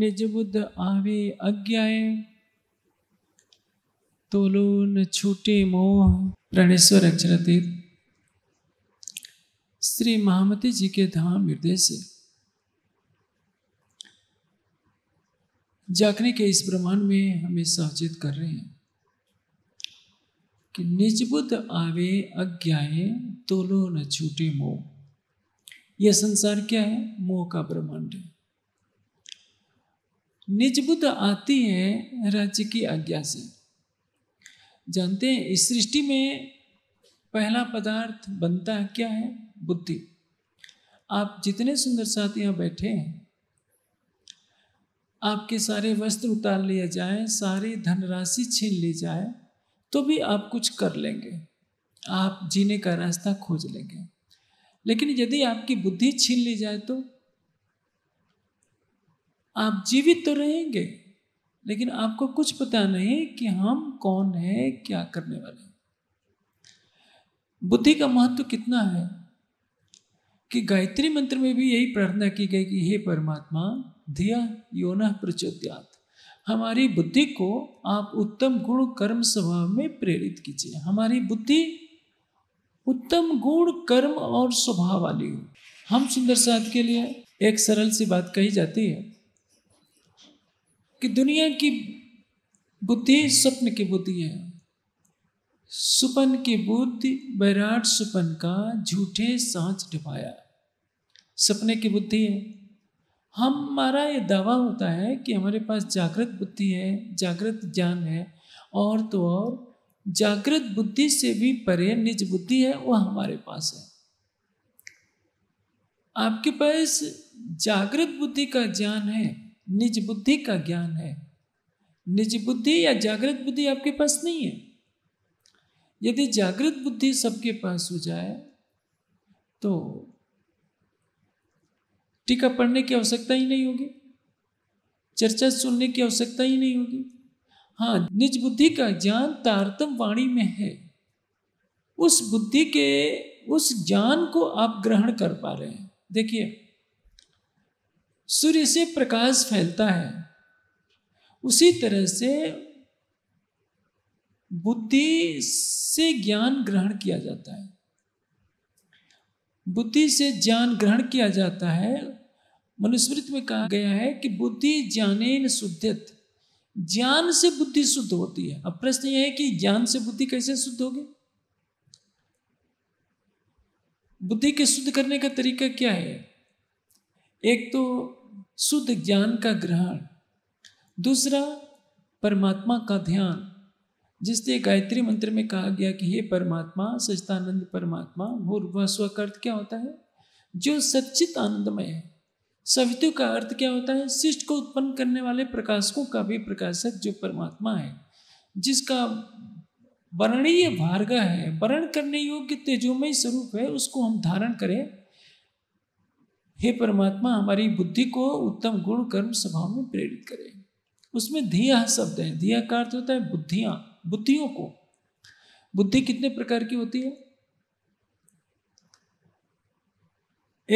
निज बुद्ध आवे अज्ञाए तोलो न छूटे मोह प्रणेश्वर अक्षर तीर्थ श्री महामती जी के धाम निर्देश जागने के इस ब्रह्मांड में हमें सहजित कर रहे हैं कि निज बुद्ध आवे अज्ञाए तोलो न छूटे मोह यह संसार क्या है मोह का ब्रह्मांड है निजबुद्ध आती है राज्य की आज्ञा से जानते हैं इस सृष्टि में पहला पदार्थ बनता है क्या है बुद्धि आप जितने सुंदर साथियां बैठे हैं आपके सारे वस्त्र उतार लिए जाए सारी धनराशि छीन ली जाए तो भी आप कुछ कर लेंगे आप जीने का रास्ता खोज लेंगे लेकिन यदि आपकी बुद्धि छीन ली जाए तो आप जीवित तो रहेंगे लेकिन आपको कुछ पता नहीं कि हम कौन है क्या करने वाले बुद्धि का महत्व तो कितना है कि गायत्री मंत्र में भी यही प्रार्थना की गई कि हे परमात्मा धिया योन प्रचोद्यात हमारी बुद्धि को आप उत्तम गुण कर्म स्वभाव में प्रेरित कीजिए हमारी बुद्धि उत्तम गुण कर्म और स्वभाव वाली हो हम सुंदर साथ के लिए एक सरल सी बात कही जाती है कि दुनिया की बुद्धि स्वप्न की बुद्धि है सुपन की बुद्धि बैराट सुपन का झूठे सांच डुबाया सपने की बुद्धि है हमारा ये दावा होता है कि हमारे पास जागृत बुद्धि है जागृत ज्ञान है और तो और जागृत बुद्धि से भी परे निज बुद्धि है वह हमारे पास है आपके पास जागृत बुद्धि का ज्ञान है निज बुद्धि का ज्ञान है निज बुद्धि या जागृत बुद्धि आपके पास नहीं है यदि जागृत बुद्धि सबके पास हो जाए तो टीका पढ़ने की आवश्यकता ही नहीं होगी चर्चा सुनने की आवश्यकता ही नहीं होगी हाँ निज बुद्धि का ज्ञान तारतम वाणी में है उस बुद्धि के उस ज्ञान को आप ग्रहण कर पा रहे हैं देखिए सूर्य से प्रकाश फैलता है उसी तरह से बुद्धि से ज्ञान ग्रहण किया जाता है बुद्धि से ज्ञान ग्रहण किया जाता है मनुस्मृति में कहा गया है कि बुद्धि ज्ञानेन शुद्धित ज्ञान से बुद्धि शुद्ध होती है अब प्रश्न यह है कि ज्ञान से बुद्धि कैसे शुद्ध होगी बुद्धि के शुद्ध करने का तरीका क्या है एक तो शुद्ध ज्ञान का ग्रहण दूसरा परमात्मा का ध्यान जिसने गायत्री मंत्र में कहा गया कि हे परमात्मा सचिदानंद परमात्मा भूर वह स्व का अर्थ क्या होता है जो सचित आनंदमय है सवितु का अर्थ क्या होता है शिष्ट को उत्पन्न करने वाले प्रकाशकों का भी प्रकाशक जो परमात्मा है जिसका वर्णीय भार्ग है वर्ण करने योग्य तेजोमय स्वरूप है उसको हम धारण करें हे परमात्मा हमारी बुद्धि को उत्तम गुण कर्म स्वभाव में प्रेरित करे उसमें धिया शब्द है धिया का अर्थ होता है बुद्धियां बुद्धियों को बुद्धि कितने प्रकार की होती है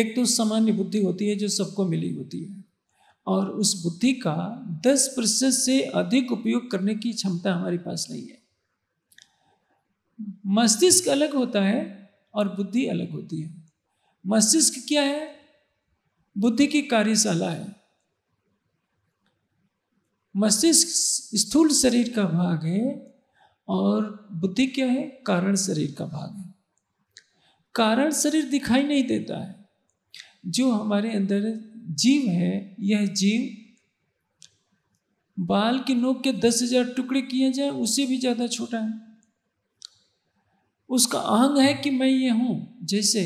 एक तो सामान्य बुद्धि होती है जो सबको मिली होती है और उस बुद्धि का दस प्रतिशत से अधिक उपयोग करने की क्षमता हमारे पास नहीं है मस्तिष्क अलग होता है और बुद्धि अलग होती है मस्तिष्क क्या है बुद्धि की कार्यशाला है मस्तिष्क स्थूल शरीर का भाग है और बुद्धि क्या है कारण शरीर का भाग है कारण शरीर दिखाई नहीं देता है जो हमारे अंदर जीव है यह जीव बाल की नोक के दस हजार टुकड़े किए जाए उससे भी ज्यादा छोटा है उसका अहंग है कि मैं ये हूं जैसे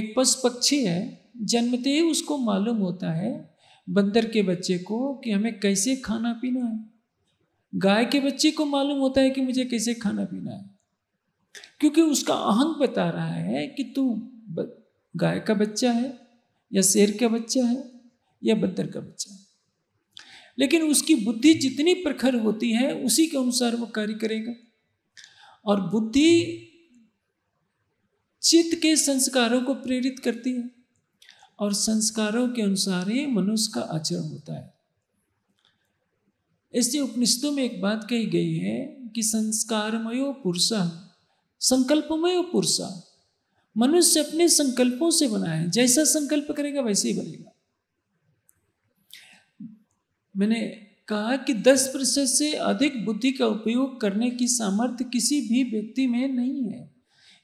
एक पशु पक्षी है जन्मते ही उसको मालूम होता है बंदर के बच्चे को कि हमें कैसे खाना पीना है गाय के बच्चे को मालूम होता है कि मुझे कैसे खाना पीना है क्योंकि उसका अहंग बता रहा है कि तू गाय का बच्चा है या शेर का बच्चा है या बंदर का बच्चा है लेकिन उसकी बुद्धि जितनी प्रखर होती है उसी के अनुसार वो कार्य करेगा और बुद्धि चित्त के संस्कारों को प्रेरित करती है और संस्कारों के अनुसार ही मनुष्य का आचरण होता है इसलिए उपनिषदों में एक बात कही गई है कि संस्कारमय पुरुष संकल्पमय पुरुष मनुष्य अपने संकल्पों से बना है जैसा संकल्प करेगा वैसे ही बनेगा मैंने कहा कि 10 प्रतिशत से अधिक बुद्धि का उपयोग करने की सामर्थ्य किसी भी व्यक्ति में नहीं है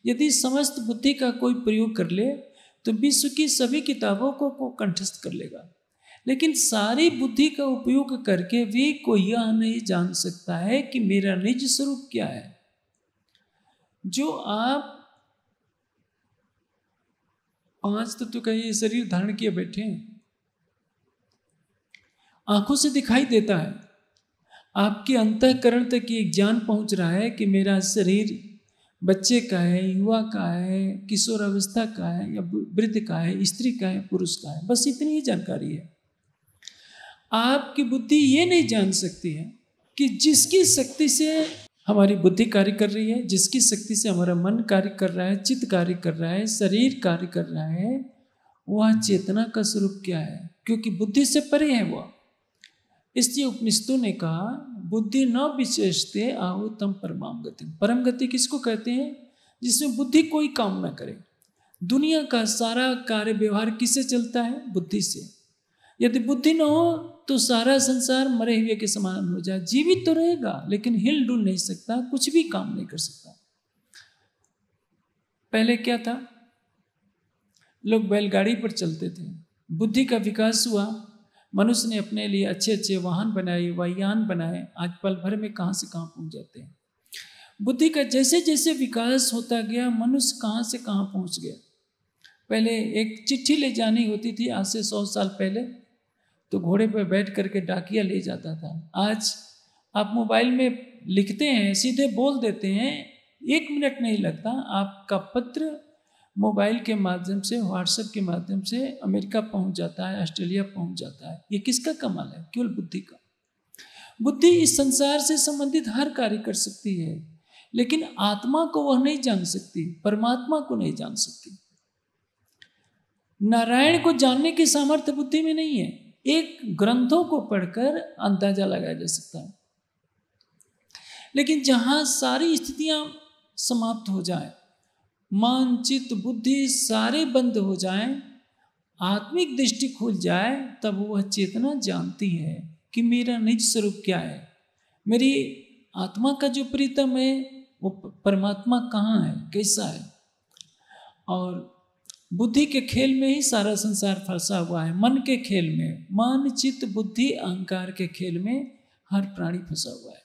यदि समस्त बुद्धि का कोई प्रयोग कर ले तो विश्व की सभी किताबों को, कंठस्थ कर लेगा लेकिन सारी बुद्धि का उपयोग करके भी कोई यह नहीं जान सकता है कि मेरा निज स्वरूप क्या है जो आप पांच तत्व तो का ये शरीर धारण किए बैठे हैं आंखों से दिखाई देता है आपके अंतकरण तक ये ज्ञान पहुंच रहा है कि मेरा शरीर बच्चे का है युवा का है किशोर अवस्था का है या वृद्ध का है स्त्री का है पुरुष का है बस इतनी ही जानकारी है आपकी बुद्धि ये नहीं जान सकती है कि जिसकी शक्ति से हमारी बुद्धि कार्य कर रही है जिसकी शक्ति से हमारा मन कार्य कर रहा है चित्त कार्य कर रहा है शरीर कार्य कर रहा है वह चेतना का स्वरूप क्या है क्योंकि बुद्धि से परे है वह इसलिए उपनिषदों ने कहा बुद्धि न विशेषते आहुतम परमाम गति परम गति किसको कहते हैं जिसमें बुद्धि कोई काम ना करे दुनिया का सारा कार्य व्यवहार किससे चलता है बुद्धि से यदि बुद्धि न हो तो सारा संसार मरे हुए के समान हो जाए जीवित तो रहेगा लेकिन हिल डुल नहीं सकता कुछ भी काम नहीं कर सकता पहले क्या था लोग बैलगाड़ी पर चलते थे बुद्धि का विकास हुआ मनुष्य ने अपने लिए अच्छे अच्छे वाहन बनाए वाहन बनाए आज पल भर में कहाँ से कहाँ पहुँच जाते हैं बुद्धि का जैसे जैसे विकास होता गया मनुष्य कहाँ से कहाँ पहुँच गया पहले एक चिट्ठी ले जानी होती थी आज से सौ साल पहले तो घोड़े पर बैठ करके डाकिया ले जाता था आज आप मोबाइल में लिखते हैं सीधे बोल देते हैं एक मिनट नहीं लगता आपका पत्र मोबाइल के माध्यम से व्हाट्सएप के माध्यम से अमेरिका पहुंच जाता है ऑस्ट्रेलिया पहुंच जाता है ये किसका कमाल है केवल बुद्धि का बुद्धि इस संसार से संबंधित हर कार्य कर सकती है लेकिन आत्मा को वह नहीं जान सकती परमात्मा को नहीं जान सकती नारायण को जानने की सामर्थ्य बुद्धि में नहीं है एक ग्रंथों को पढ़कर अंदाजा लगाया जा सकता है लेकिन जहां सारी स्थितियां समाप्त हो जाए मन चित्त बुद्धि सारे बंद हो जाए आत्मिक दृष्टि खुल जाए तब वह चेतना जानती है कि मेरा निज स्वरूप क्या है मेरी आत्मा का जो प्रीतम है वो परमात्मा कहाँ है कैसा है और बुद्धि के खेल में ही सारा संसार फंसा हुआ है मन के खेल में मन चित्त बुद्धि अहंकार के खेल में हर प्राणी फंसा हुआ है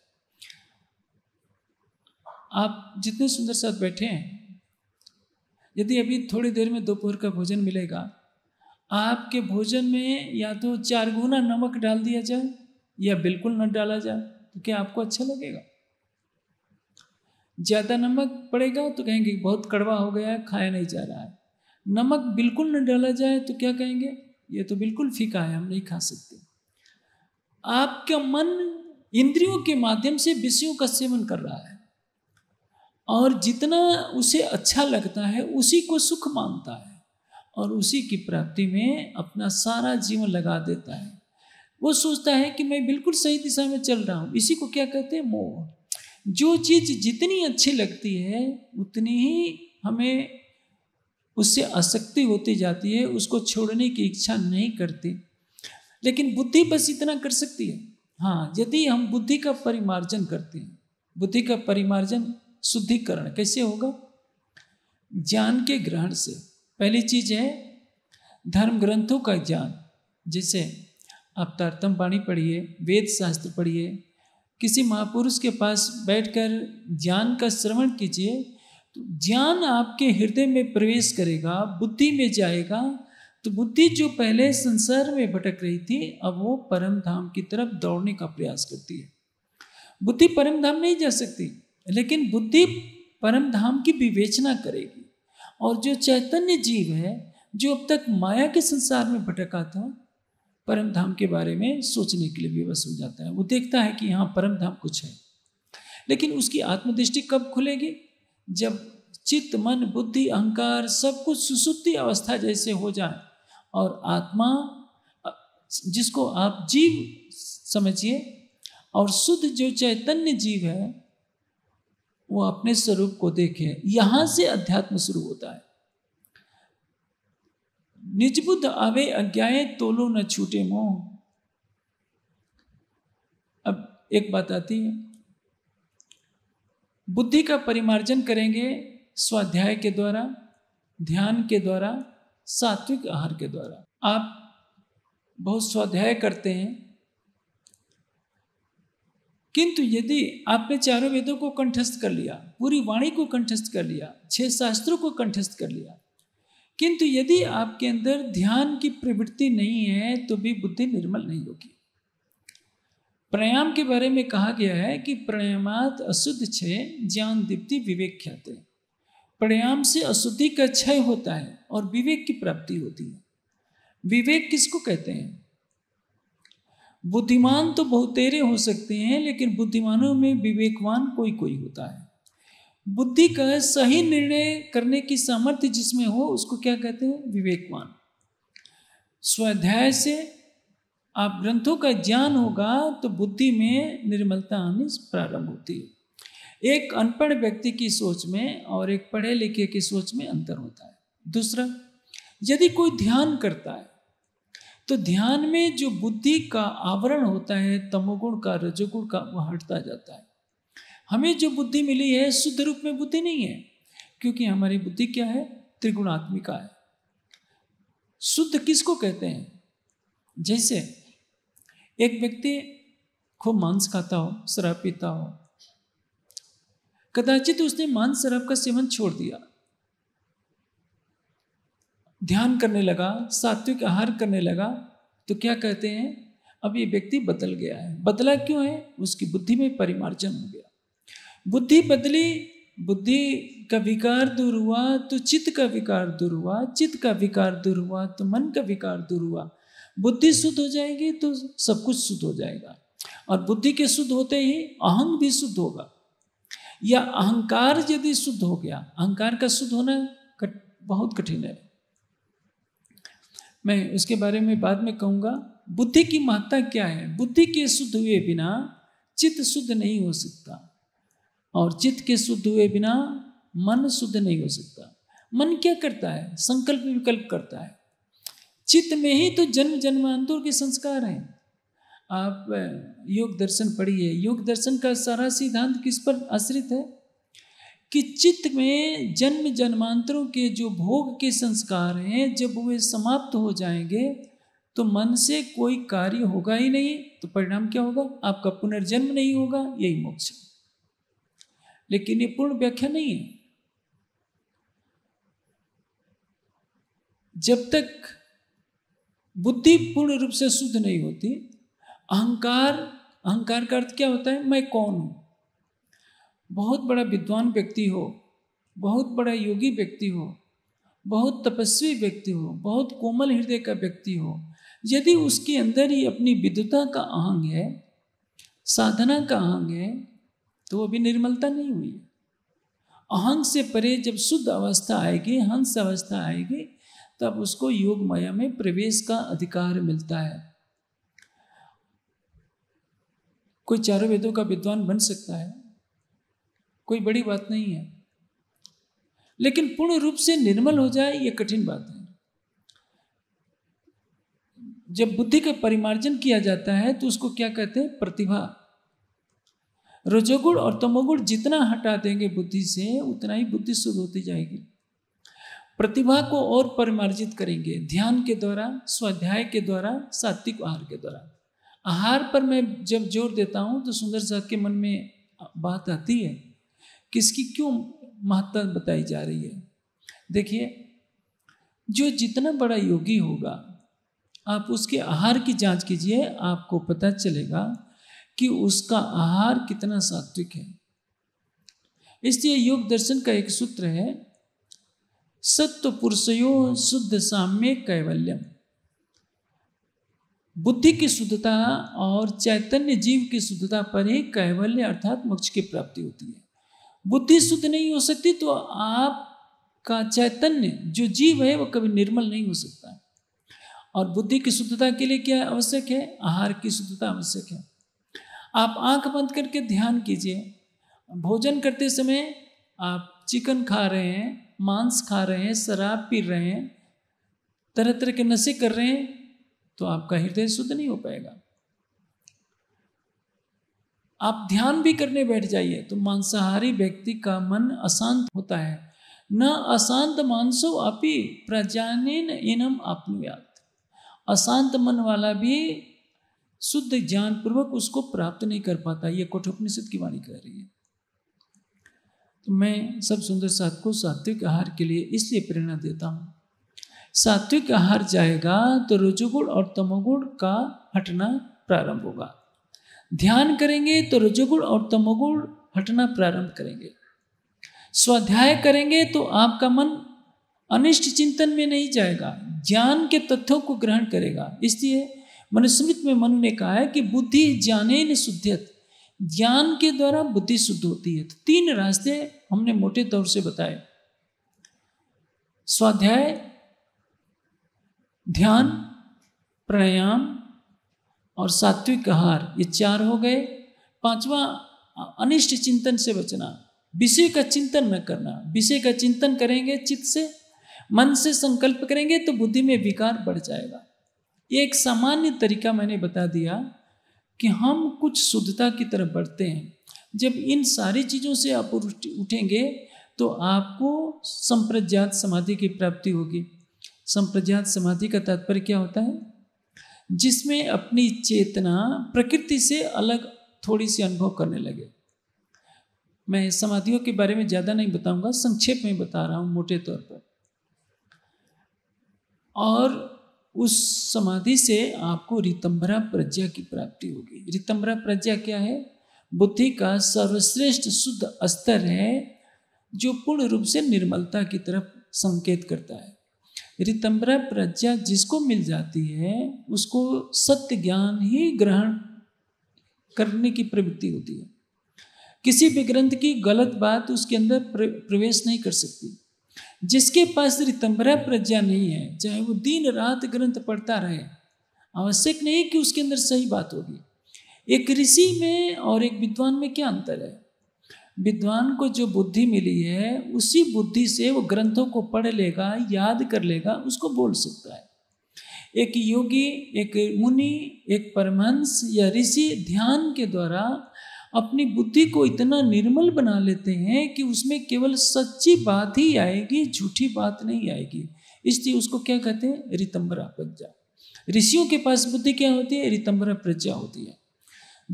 आप जितने सुंदर साथ बैठे हैं यदि अभी थोड़ी देर में दोपहर का भोजन मिलेगा आपके भोजन में या तो चार गुना नमक डाल दिया जाए या बिल्कुल न डाला जाए तो क्या आपको अच्छा लगेगा ज़्यादा नमक पड़ेगा तो कहेंगे बहुत कड़वा हो गया है खाया नहीं जा रहा है नमक बिल्कुल न डाला जाए तो क्या कहेंगे ये तो बिल्कुल फीका है हम नहीं खा सकते आपका मन इंद्रियों के माध्यम से विषयों का सेवन कर रहा है और जितना उसे अच्छा लगता है उसी को सुख मानता है और उसी की प्राप्ति में अपना सारा जीवन लगा देता है वो सोचता है कि मैं बिल्कुल सही दिशा में चल रहा हूँ इसी को क्या कहते हैं मोह जो चीज़ जितनी अच्छी लगती है उतनी ही हमें उससे आसक्ति होती जाती है उसको छोड़ने की इच्छा नहीं करती लेकिन बुद्धि बस इतना कर सकती है हाँ यदि हम बुद्धि का परिमार्जन करते हैं बुद्धि का परिमार्जन शुद्धिकरण कैसे होगा ज्ञान के ग्रहण से पहली चीज है धर्म ग्रंथों का ज्ञान जैसे आप तारतम बाणी पढ़िए वेद शास्त्र पढ़िए किसी महापुरुष के पास बैठकर ज्ञान का श्रवण कीजिए तो ज्ञान आपके हृदय में प्रवेश करेगा बुद्धि में जाएगा तो बुद्धि जो पहले संसार में भटक रही थी अब वो परम धाम की तरफ दौड़ने का प्रयास करती है बुद्धि परम धाम नहीं जा सकती लेकिन बुद्धि परम धाम की विवेचना करेगी और जो चैतन्य जीव है जो अब तक माया के संसार में भटका था परम धाम के बारे में सोचने के लिए विवश हो जाता है वो देखता है कि यहाँ परम धाम कुछ है लेकिन उसकी आत्मदृष्टि कब खुलेगी जब चित्त मन बुद्धि अहंकार सब कुछ सुसुप्ति अवस्था जैसे हो जाए और आत्मा जिसको आप जीव समझिए और शुद्ध जो चैतन्य जीव है वो अपने स्वरूप को देखें यहां से अध्यात्म शुरू होता है निज बुद्ध आवे अज्ञाए तोलो न छूटे मोह अब एक बात आती है बुद्धि का परिमार्जन करेंगे स्वाध्याय के द्वारा ध्यान के द्वारा सात्विक आहार के द्वारा आप बहुत स्वाध्याय करते हैं किंतु यदि आपने चारों वेदों को कंठस्थ कर लिया पूरी वाणी को कंठस्थ कर लिया छह शास्त्रों को कंठस्थ कर लिया किंतु यदि आपके अंदर ध्यान की प्रवृत्ति नहीं है तो भी बुद्धि निर्मल नहीं होगी प्राणायाम के बारे में कहा गया है कि प्राणायामात अशुद्ध क्षय ज्ञान दीप्ति विवेक ख्याते प्राणायाम से अशुद्धि का क्षय होता है और विवेक की प्राप्ति होती है विवेक किसको कहते हैं बुद्धिमान हम्म। तो बहुत तेरे हो सकते हैं लेकिन बुद्धिमानों हम्म। में विवेकवान कोई कोई होता है बुद्धि का सही हम्म। निर्णय करने की सामर्थ्य जिसमें हो उसको क्या कहते हैं विवेकवान स्वाध्याय से आप ग्रंथों का ज्ञान होगा तो बुद्धि में निर्मलता आनी प्रारंभ होती है एक अनपढ़ व्यक्ति की सोच में और एक पढ़े लिखे की सोच में अंतर होता है दूसरा यदि कोई ध्यान करता है तो ध्यान में जो बुद्धि का आवरण होता है तमोगुण का रजोगुण का वह हटता जाता है हमें जो बुद्धि मिली है शुद्ध रूप में बुद्धि नहीं है क्योंकि हमारी बुद्धि क्या है त्रिगुणात्मिका है शुद्ध किसको कहते हैं जैसे एक व्यक्ति खूब मांस खाता हो शराब पीता हो कदाचित उसने मांस शराब का सेवन छोड़ दिया ध्यान करने लगा सात्विक आहार करने लगा तो क्या कहते हैं अब ये व्यक्ति बदल गया है बदला क्यों है उसकी बुद्धि में परिमार्जन हो गया बुद्धि बदली बुद्धि का विकार दूर हुआ तो चित्त का विकार दूर हुआ चित्त का विकार दूर हुआ तो मन का विकार दूर हुआ बुद्धि शुद्ध हो जाएगी तो सब कुछ शुद्ध हो जाएगा और बुद्धि के शुद्ध होते ही अहंग भी शुद्ध होगा या अहंकार यदि शुद्ध हो गया अहंकार का शुद्ध होना कट, बहुत कठिन है मैं उसके बारे में बाद में कहूँगा बुद्धि की महत्ता क्या है बुद्धि के शुद्ध हुए बिना चित्त शुद्ध नहीं हो सकता और चित्त के शुद्ध हुए बिना मन शुद्ध नहीं हो सकता मन क्या करता है संकल्प विकल्प करता है चित्त में ही तो जन्म जन्मांतर के संस्कार हैं आप योग दर्शन पढ़िए योग दर्शन का सारा सिद्धांत किस पर आश्रित है कि चित्त में जन्म जन्मांतरों के जो भोग के संस्कार हैं जब वे समाप्त हो जाएंगे तो मन से कोई कार्य होगा ही नहीं तो परिणाम क्या होगा आपका पुनर्जन्म नहीं होगा यही मोक्ष लेकिन ये पूर्ण व्याख्या नहीं है जब तक बुद्धि पूर्ण रूप से शुद्ध नहीं होती अहंकार अहंकार का अर्थ क्या होता है मैं कौन हूं बहुत बड़ा विद्वान व्यक्ति हो बहुत बड़ा योगी व्यक्ति हो बहुत तपस्वी व्यक्ति हो बहुत कोमल हृदय का व्यक्ति हो यदि उसके अंदर ही अपनी विद्वता का आहंग है साधना का आहंग है तो वो भी निर्मलता नहीं हुई अहंग से परे जब शुद्ध अवस्था आएगी हंस अवस्था आएगी तब उसको योग माया में प्रवेश का अधिकार मिलता है कोई चारों वेदों का विद्वान बन सकता है कोई बड़ी बात नहीं है लेकिन पूर्ण रूप से निर्मल हो जाए ये कठिन बात है जब बुद्धि का परिमार्जन किया जाता है तो उसको क्या कहते हैं प्रतिभा रजोगुण और तमोगुण जितना हटा देंगे बुद्धि से उतना ही बुद्धि शुद्ध होती जाएगी प्रतिभा को और परिमार्जित करेंगे ध्यान के द्वारा स्वाध्याय के द्वारा सात्विक आहार के द्वारा आहार पर मैं जब जोर देता हूँ तो सुंदर साहब के मन में बात आती है किसकी क्यों महत्ता बताई जा रही है देखिए जो जितना बड़ा योगी होगा आप उसके आहार की जांच कीजिए आपको पता चलेगा कि उसका आहार कितना सात्विक है इसलिए योग दर्शन का एक सूत्र है सत्य पुरुषयो शुद्ध साम्य कैवल्यम बुद्धि की शुद्धता और चैतन्य जीव की शुद्धता पर ही कैवल्य अर्थात मोक्ष की प्राप्ति होती है बुद्धि शुद्ध नहीं हो सकती तो आपका चैतन्य जो जीव है वो कभी निर्मल नहीं हो सकता और बुद्धि की शुद्धता के लिए क्या आवश्यक है आहार की शुद्धता आवश्यक है आप आंख बंद करके ध्यान कीजिए भोजन करते समय आप चिकन खा रहे हैं मांस खा रहे हैं शराब पी रहे हैं तरह तरह के नशे कर रहे हैं तो आपका हृदय शुद्ध नहीं हो पाएगा आप ध्यान भी करने बैठ जाइए तो मांसाहारी व्यक्ति का मन अशांत होता है न अशांत मानसो अपी प्रजानिन इनम आपनुयात अशांत मन वाला भी शुद्ध ज्ञान पूर्वक उसको प्राप्त नहीं कर पाता ये कठोपनिषद की वाणी कह रही है तो मैं सब सुंदर साथ को सात्विक आहार के लिए इसलिए प्रेरणा देता हूँ सात्विक आहार जाएगा तो रजोगुण और तमोगुण का हटना प्रारंभ होगा ध्यान करेंगे तो रजोगुण और तमोगुण हटना प्रारंभ करेंगे स्वाध्याय करेंगे तो आपका मन अनिष्ट चिंतन में नहीं जाएगा ज्ञान के तथ्यों को ग्रहण करेगा इसलिए मनुस्मृत में मनु ने कहा है कि बुद्धि ज्ञाने न शुद्धियत ज्ञान के द्वारा बुद्धि शुद्ध होती है तो तीन रास्ते हमने मोटे तौर से बताए स्वाध्याय ध्यान प्राणायाम और सात्विक आहार ये चार हो गए पांचवा अनिष्ट चिंतन से बचना विषय का चिंतन न करना विषय का चिंतन करेंगे चित्त से मन से संकल्प करेंगे तो बुद्धि में विकार बढ़ जाएगा ये एक सामान्य तरीका मैंने बता दिया कि हम कुछ शुद्धता की तरफ बढ़ते हैं जब इन सारी चीज़ों से आप उठेंगे तो आपको संप्रज्ञात समाधि की प्राप्ति होगी संप्रज्ञात समाधि का तात्पर्य क्या होता है जिसमें अपनी चेतना प्रकृति से अलग थोड़ी सी अनुभव करने लगे मैं समाधियों के बारे में ज़्यादा नहीं बताऊंगा संक्षेप में बता रहा हूं मोटे तौर पर और उस समाधि से आपको रितंबरा प्रज्ञा की प्राप्ति होगी रितंबरा प्रज्ञा क्या है बुद्धि का सर्वश्रेष्ठ शुद्ध स्तर है जो पूर्ण रूप से निर्मलता की तरफ संकेत करता है रितंबरा प्रज्ञा जिसको मिल जाती है उसको सत्य ज्ञान ही ग्रहण करने की प्रवृत्ति होती है किसी भी ग्रंथ की गलत बात उसके अंदर प्रवेश नहीं कर सकती जिसके पास रितंबरा प्रज्ञा नहीं है चाहे वो दिन रात ग्रंथ पढ़ता रहे आवश्यक नहीं कि उसके अंदर सही बात होगी एक ऋषि में और एक विद्वान में क्या अंतर है विद्वान को जो बुद्धि मिली है उसी बुद्धि से वो ग्रंथों को पढ़ लेगा याद कर लेगा उसको बोल सकता है एक योगी एक मुनि एक परमहंस या ऋषि ध्यान के द्वारा अपनी बुद्धि को इतना निर्मल बना लेते हैं कि उसमें केवल सच्ची बात ही आएगी झूठी बात नहीं आएगी इसलिए उसको क्या कहते हैं रितंबरा प्रज्ञा ऋषियों के पास बुद्धि क्या होती है रितंबरा प्रज्ञा होती है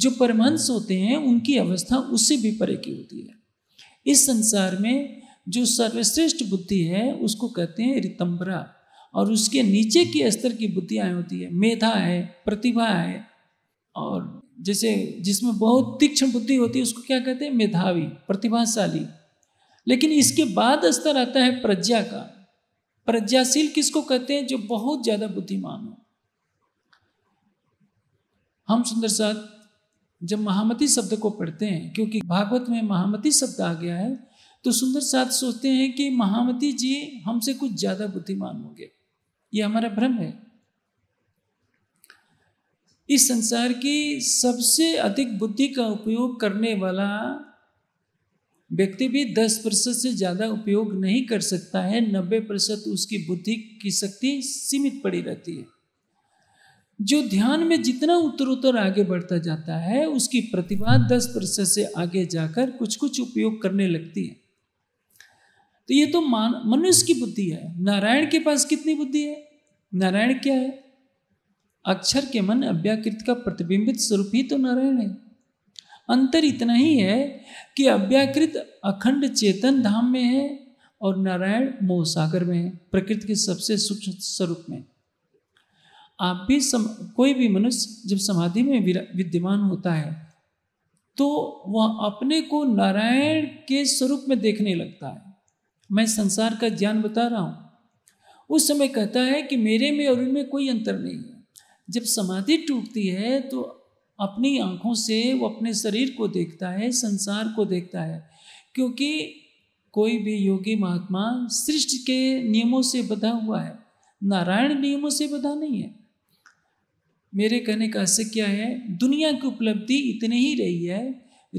जो परमहंस होते हैं उनकी अवस्था उससे भी परे की होती है इस संसार में जो सर्वश्रेष्ठ बुद्धि है उसको कहते हैं रितंबरा और उसके नीचे के स्तर की बुद्धियाँ होती है मेधा है प्रतिभा है और जैसे जिसमें बहुत तीक्ष्ण बुद्धि होती है उसको क्या कहते हैं मेधावी प्रतिभाशाली लेकिन इसके बाद स्तर आता है प्रज्ञा का प्रज्ञाशील किसको कहते हैं जो बहुत ज़्यादा बुद्धिमान हो हम सुंदर साहब जब महामती शब्द को पढ़ते हैं क्योंकि भागवत में महामती शब्द आ गया है तो सुंदर साथ सोचते हैं कि महामती जी हमसे कुछ ज्यादा बुद्धिमान होंगे ये हमारा भ्रम है इस संसार की सबसे अधिक बुद्धि का उपयोग करने वाला व्यक्ति भी 10 प्रतिशत से ज़्यादा उपयोग नहीं कर सकता है 90 प्रतिशत उसकी बुद्धि की शक्ति सीमित पड़ी रहती है जो ध्यान में जितना उत्तर उत्तर आगे बढ़ता जाता है उसकी प्रतिभा दस प्रतिशत से आगे जाकर कुछ कुछ उपयोग करने लगती है तो ये तो मान मनुष्य की बुद्धि है नारायण के पास कितनी बुद्धि है नारायण क्या है अक्षर के मन अव्याकृत का प्रतिबिंबित स्वरूप ही तो नारायण है अंतर इतना ही है कि अव्याकृत अखंड चेतन धाम में है और नारायण मोह सागर में है प्रकृति के सबसे सूक्ष्म स्वरूप में आप भी सम, कोई भी मनुष्य जब समाधि में विद्यमान होता है तो वह अपने को नारायण के स्वरूप में देखने लगता है मैं संसार का ज्ञान बता रहा हूँ उस समय कहता है कि मेरे में और उनमें कोई अंतर नहीं है जब समाधि टूटती है तो अपनी आंखों से वो अपने शरीर को देखता है संसार को देखता है क्योंकि कोई भी योगी महात्मा सृष्टि के नियमों से बधा हुआ है नारायण नियमों से बधा नहीं है मेरे कहने का असर क्या है दुनिया की उपलब्धि इतनी ही रही है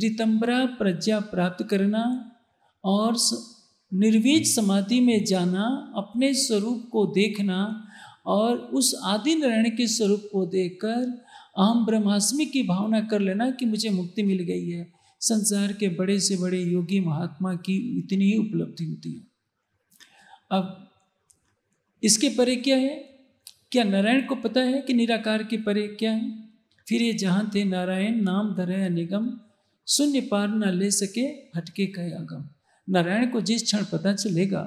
रितंबरा प्रज्ञा प्राप्त करना और निर्वीज समाधि में जाना अपने स्वरूप को देखना और उस आदि नारायण के स्वरूप को देखकर अहम ब्रह्मास्मि की भावना कर लेना कि मुझे मुक्ति मिल गई है संसार के बड़े से बड़े योगी महात्मा की इतनी ही उपलब्धि होती है अब इसके परे क्या है क्या नारायण को पता है कि निराकार के परे क्या है फिर ये जहाँ थे नारायण नाम धरया निगम शून्य पार न ले सके हटके कहे अगम नारायण को जिस क्षण पता चलेगा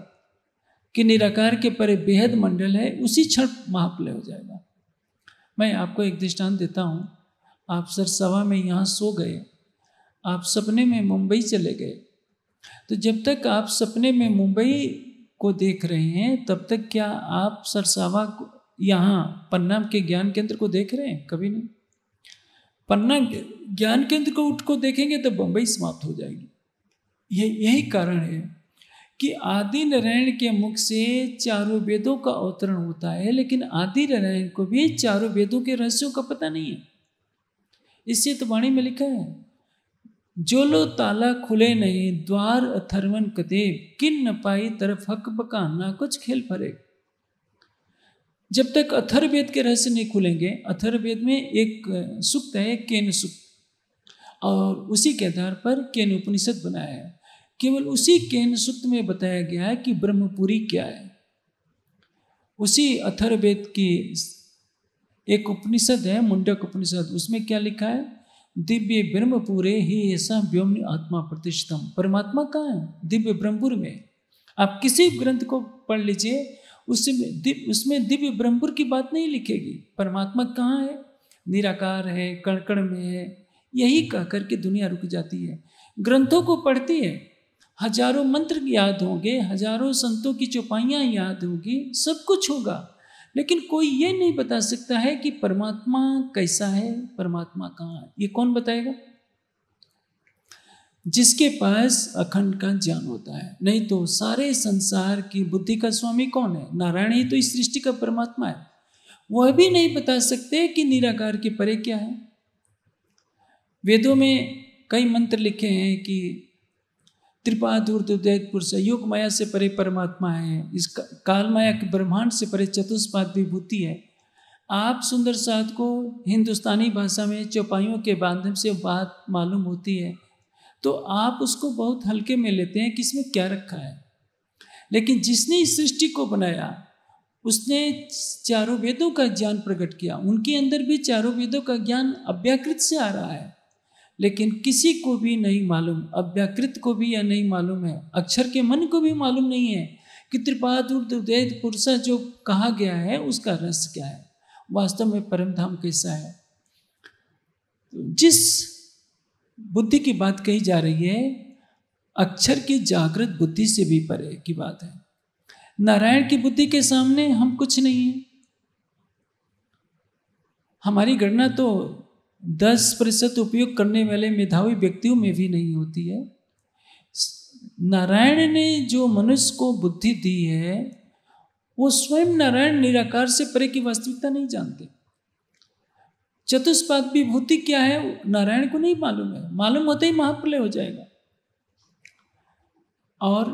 कि निराकार के परे बेहद मंडल है उसी क्षण महाप्रलय हो जाएगा मैं आपको एक दृष्टांत देता हूँ आप सर सवा में यहाँ सो गए आप सपने में मुंबई चले गए तो जब तक आप सपने में मुंबई को देख रहे हैं तब तक क्या आप सरसावा यहाँ पन्ना के ज्ञान केंद्र को देख रहे हैं कभी नहीं पन्ना ज्ञान केंद्र को उठ को देखेंगे तो बम्बई समाप्त हो जाएगी ये यही कारण है कि आदि नारायण के मुख से चारों वेदों का अवतरण होता है लेकिन आदि नारायण को भी चारों वेदों के रहस्यों का पता नहीं है इससे तो वाणी में लिखा है जो लो ताला खुले नहीं द्वार अथर्वन कदेव किन न पाई तरफ हक बकाना कुछ खेल फरेग जब तक अथर्वेद के रहस्य नहीं खुलेंगे अथर्वेद में एक सुक्त है केन सुक्त और उसी के आधार पर केन उपनिषद बनाया है केवल उसी केन सुक्त में बताया गया है कि ब्रह्मपुरी क्या है उसी अथर्वेद की एक उपनिषद है मुंडक उपनिषद उसमें क्या लिखा है दिव्य ब्रह्मपुरे ही ऐसा व्योम आत्मा प्रतिष्ठम परमात्मा कहाँ है दिव्य ब्रह्मपुर में आप किसी ग्रंथ को पढ़ लीजिए उसमें दिव, उसमें दिव्य ब्रह्मपुर की बात नहीं लिखेगी परमात्मा कहाँ है निराकार है कणकण में है यही कह करके दुनिया रुक जाती है ग्रंथों को पढ़ती है हजारों मंत्र याद होंगे हजारों संतों की चौपाइयाँ याद होंगी सब कुछ होगा लेकिन कोई ये नहीं बता सकता है कि परमात्मा कैसा है परमात्मा कहाँ है ये कौन बताएगा जिसके पास अखंड का ज्ञान होता है नहीं तो सारे संसार की बुद्धि का स्वामी कौन है नारायण ही तो इस सृष्टि का परमात्मा है वह भी नहीं बता सकते कि निराकार के परे क्या है वेदों में कई मंत्र लिखे हैं कि त्रिपादुर से पुरुष योग माया से परे परमात्मा है इस काल माया के ब्रह्मांड से परे चतुष्पाद विभूति है आप सुंदर साध को हिंदुस्तानी भाषा में चौपाइयों के माध्यम से बात मालूम होती है तो आप उसको बहुत हल्के में लेते हैं कि इसमें क्या रखा है लेकिन जिसने इस सृष्टि को बनाया उसने चारों वेदों का ज्ञान प्रकट किया उनके अंदर भी चारों वेदों का ज्ञान अव्याकृत से आ रहा है लेकिन किसी को भी नहीं मालूम अव्याकृत को भी या नहीं मालूम है अक्षर के मन को भी मालूम नहीं है कि त्रिपाद उर्देद पुरुषा जो कहा गया है उसका रस क्या है वास्तव में परमधाम कैसा है जिस बुद्धि की बात कही जा रही है अक्षर की जागृत बुद्धि से भी परे की बात है नारायण की बुद्धि के सामने हम कुछ नहीं है हमारी गणना तो दस प्रतिशत उपयोग करने वाले मेधावी व्यक्तियों में भी नहीं होती है नारायण ने जो मनुष्य को बुद्धि दी है वो स्वयं नारायण निराकार से परे की वास्तविकता नहीं जानते चतुष्पाद विभूति क्या है नारायण को नहीं मालूम है मालूम होते ही महाप्रलय हो जाएगा और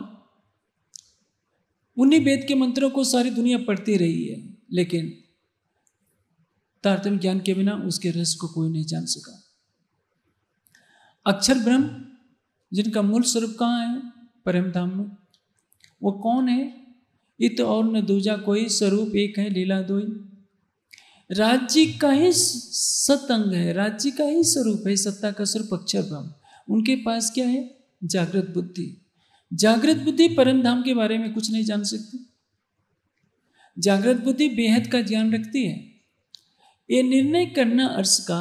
उन्हीं वेद के मंत्रों को सारी दुनिया पढ़ती रही है लेकिन तारतम्य ज्ञान के बिना उसके रस को कोई नहीं जान सका अक्षर ब्रह्म जिनका मूल स्वरूप कहाँ है परम धाम में वो कौन है इत और न दूजा कोई स्वरूप एक है लीला दोई राज्य का ही सतंग है राज्य का ही स्वरूप है सत्ता का स्वरूप अक्षर ब्रह्म उनके पास क्या है जागृत बुद्धि जागृत बुद्धि परम धाम के बारे में कुछ नहीं जान सकती जागृत बुद्धि बेहद का ज्ञान रखती है ये निर्णय करना अर्श का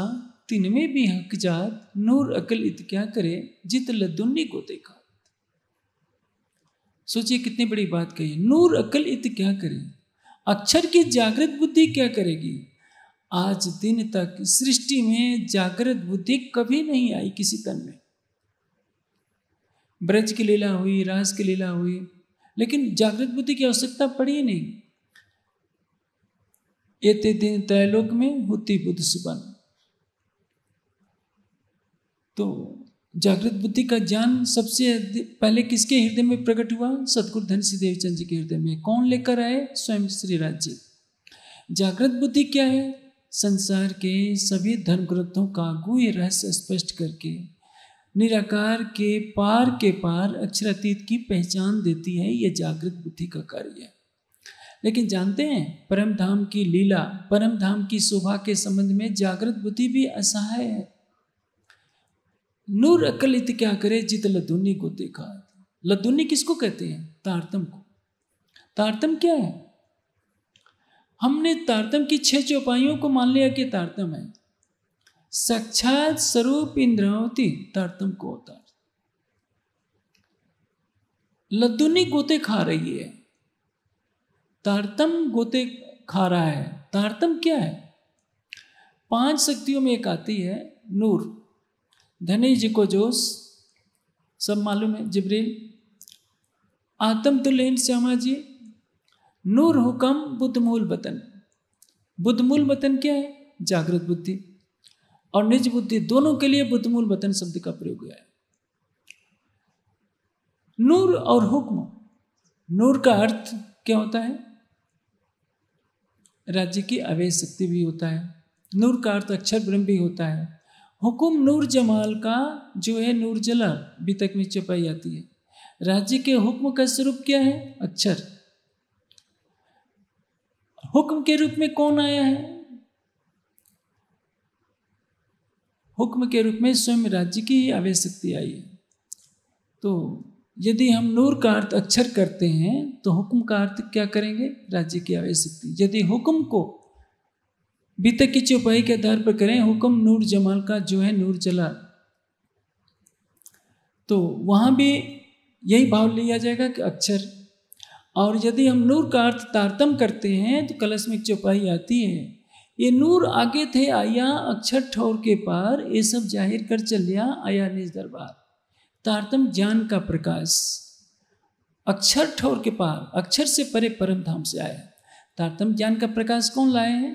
तिनमें भी हक जात नूर अकल इत क्या करे जित लदुन्नी को देखा सोचिए कितनी बड़ी बात कही नूर अकल इत क्या करे अक्षर की जागृत बुद्धि क्या करेगी आज दिन तक सृष्टि में जागृत बुद्धि कभी नहीं आई किसी तन में ब्रज की लीला हुई रास की लीला हुई लेकिन जागृत बुद्धि की आवश्यकता पड़ी ही नहीं ये दिन त्रैलोक में होती बुद्ध सुबन तो जागृत बुद्धि का ज्ञान सबसे पहले किसके हृदय में प्रकट हुआ सदगुरु धन सिंह देवचंद जी के हृदय में कौन लेकर आए स्वयं श्री राज जी जागृत बुद्धि क्या है संसार के सभी धर्म ग्रंथों का गुह रहस्य स्पष्ट करके निराकार के पार के पार अक्षरातीत की पहचान देती है यह जागृत बुद्धि का कार्य है लेकिन जानते हैं परम धाम की लीला परम धाम की शोभा के संबंध में जागृत बुद्धि भी असहाय है नूर अकल इत क्या करे जित लदुन्नी को देखा लदुन्नी किसको कहते हैं तारतम को तारतम क्या है हमने तारतम की छह चौपाइयों को मान लिया कि तारतम है साक्षात स्वरूप इंद्रावती तारतम को अवतार लद्दुनी गोते खा रही है तारतम गोते खा रहा है तारतम क्या है पांच शक्तियों में एक आती है नूर धनी जी को जोश सब मालूम है आतम तो लेन श्यामा जी नूर हुक्म बुद्धमूल वतन बुद्धमूल वतन क्या है जागृत बुद्धि और निज बुद्धि दोनों के लिए बुद्धमूल वतन शब्द का प्रयोग हुआ है नूर और हुक्म नूर का अर्थ क्या होता है राज्य की अवैध शक्ति भी होता है नूर का अर्थ अक्षर ब्रह्म भी होता है हुकुम नूर जमाल का जो है नूर जला भी तक में चपाई जाती है राज्य के हुक्म का स्वरूप क्या है अक्षर हुक्म के रूप में कौन आया है हुक्म के रूप में स्वयं राज्य की ही आवश्यकता आई है तो यदि हम नूर का अर्थ अक्षर करते हैं तो हुक्म का अर्थ क्या करेंगे राज्य की आवश्यकति यदि हुक्म को बीते की चौपाई के आधार पर करें हुक्म नूर जमाल का जो है नूर जलाल तो वहां भी यही भाव लिया जाएगा कि अक्षर और यदि हम नूर का अर्थ तारतम करते हैं तो कलश में चौपाई आती है ये नूर आगे थे आया अक्षर ठौर के पार ये सब जाहिर कर चलिया आया निज दरबार तारतम ज्ञान का प्रकाश अक्षर ठौर के पार अक्षर से परे परम धाम से आया तारतम ज्ञान का प्रकाश कौन लाए हैं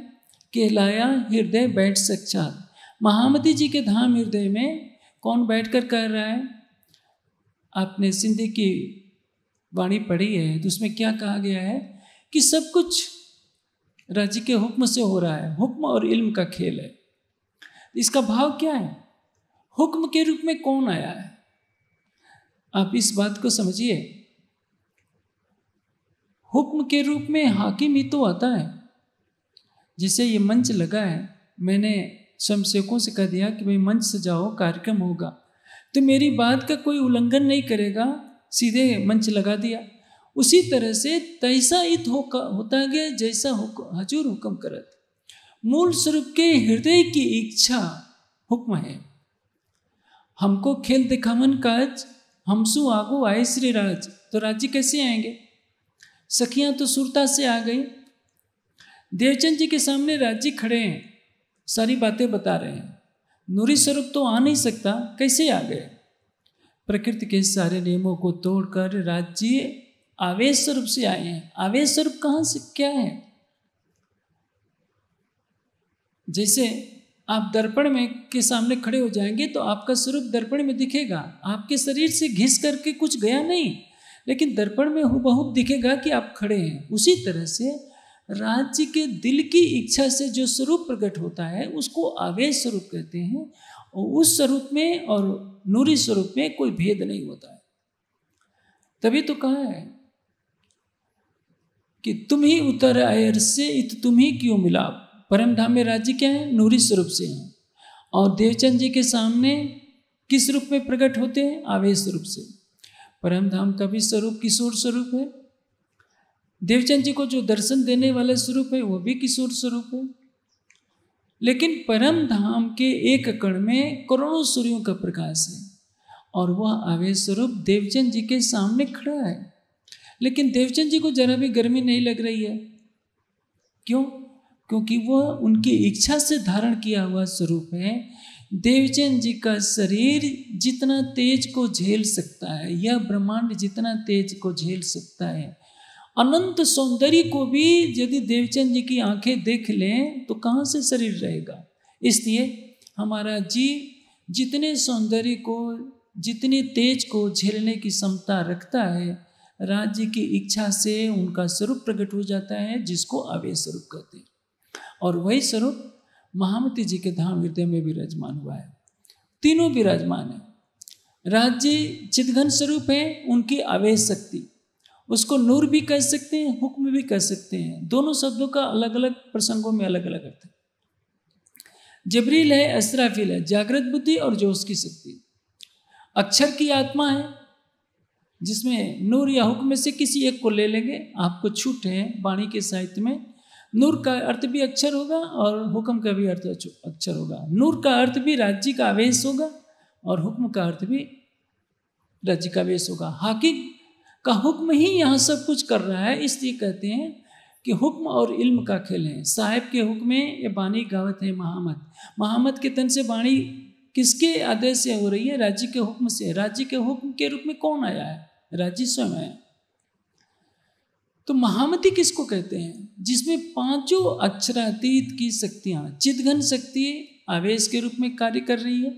कहलाया हृदय बैठ सक्षात महामती जी के धाम हृदय में कौन बैठकर कर रहा है आपने सिंधी की वाणी पढ़ी है तो उसमें क्या कहा गया है कि सब कुछ राज्य के हुक्म से हो रहा है हुक्म और इल्म का खेल है इसका भाव क्या है हुक्म के रूप में कौन आया है आप इस बात को समझिए हुक्म के रूप में हाकिम ही तो आता है जिसे ये मंच लगा है मैंने स्वयंसेवकों से कह दिया कि भाई मंच सजाओ कार्यक्रम होगा तो मेरी बात का कोई उल्लंघन नहीं करेगा सीधे मंच लगा दिया उसी तरह से तैसा इत हो होता गया जैसा हजूर हुक्म करत मूल स्वरूप के हृदय की इच्छा हुक्म है हमको खेल दिखावन काज हमसु आगो आए श्री राज तो राज्य कैसे आएंगे सखियां तो सुरता से आ गई देवचंद जी के सामने राज्य खड़े हैं सारी बातें बता रहे हैं नूरी स्वरूप तो आ नहीं सकता कैसे आ गए प्रकृति के सारे नियमों को तोड़कर राज्य आवेश स्वरूप से आए हैं आवेश स्वरूप कहाँ से क्या है जैसे आप दर्पण में के सामने खड़े हो जाएंगे तो आपका स्वरूप दर्पण में दिखेगा आपके शरीर से घिस करके कुछ गया नहीं लेकिन दर्पण में बहुत दिखेगा कि आप खड़े हैं उसी तरह से राज्य के दिल की इच्छा से जो स्वरूप प्रकट होता है उसको आवेश स्वरूप कहते हैं उस स्वरूप में और नूरी स्वरूप में कोई भेद नहीं होता है तभी तो कहा है कि तुम ही उतर आयर से इत तुम ही क्यों मिला परम धाम में राज्य क्या है नूरी स्वरूप से है और देवचंद जी के सामने किस रूप में प्रकट होते हैं आवेश रूप से परम धाम का भी स्वरूप किशोर स्वरूप है देवचंद जी को जो दर्शन देने वाला स्वरूप है वो भी किशोर स्वरूप है लेकिन परम धाम के एक कण में करोड़ों सूर्यों का प्रकाश है और वह आवेश स्वरूप देवचंद जी के सामने खड़ा है लेकिन देवचंद जी को जरा भी गर्मी नहीं लग रही है क्यों क्योंकि वह उनकी इच्छा से धारण किया हुआ स्वरूप है देवचंद जी का शरीर जितना तेज को झेल सकता है यह ब्रह्मांड जितना तेज को झेल सकता है अनंत सौंदर्य को भी यदि देवचंद जी की आंखें देख लें तो कहाँ से शरीर रहेगा इसलिए हमारा जीव जितने सौंदर्य को जितने तेज को झेलने की क्षमता रखता है राज्य की इच्छा से उनका स्वरूप प्रकट हो जाता है जिसको अवय स्वरूप कहते हैं और वही स्वरूप महामती जी के धाम हृदय में विराजमान हुआ है तीनों विराजमान है राज्य चिदघन स्वरूप है उनकी अवय शक्ति उसको नूर भी कह सकते हैं हुक्म भी कह सकते हैं दोनों शब्दों का अलग अलग प्रसंगों में अलग अलग अर्थ है जबरील है अस्त्राफिल है जागृत बुद्धि और जोश की शक्ति अक्षर की आत्मा है जिसमें नूर या हुक्म से किसी एक को ले लेंगे आपको छूट है वाणी के साहित्य में नूर का अर्थ भी अक्षर होगा और हुक्म का भी अर्थ अक्षर होगा नूर का अर्थ भी राज्य का आवेश होगा और हुक्म का अर्थ भी राज्य का आवेश होगा हाकिम का हुक्म ही यहाँ सब कुछ कर रहा है इसलिए कहते हैं कि हुक्म और इल्म का खेल है साहेब के हुक्म में ये बानी गावत है महामत महामत के तन से बाणी किसके आदेश से हो रही है राज्य के हुक्म से राज्य के हुक्म के रूप में कौन आया है राज्य स्वयं आया तो महामति किसको कहते हैं जिसमें पांचों अक्षरातीत की शक्तियां चिदघन शक्ति आवेश के रूप में कार्य कर रही है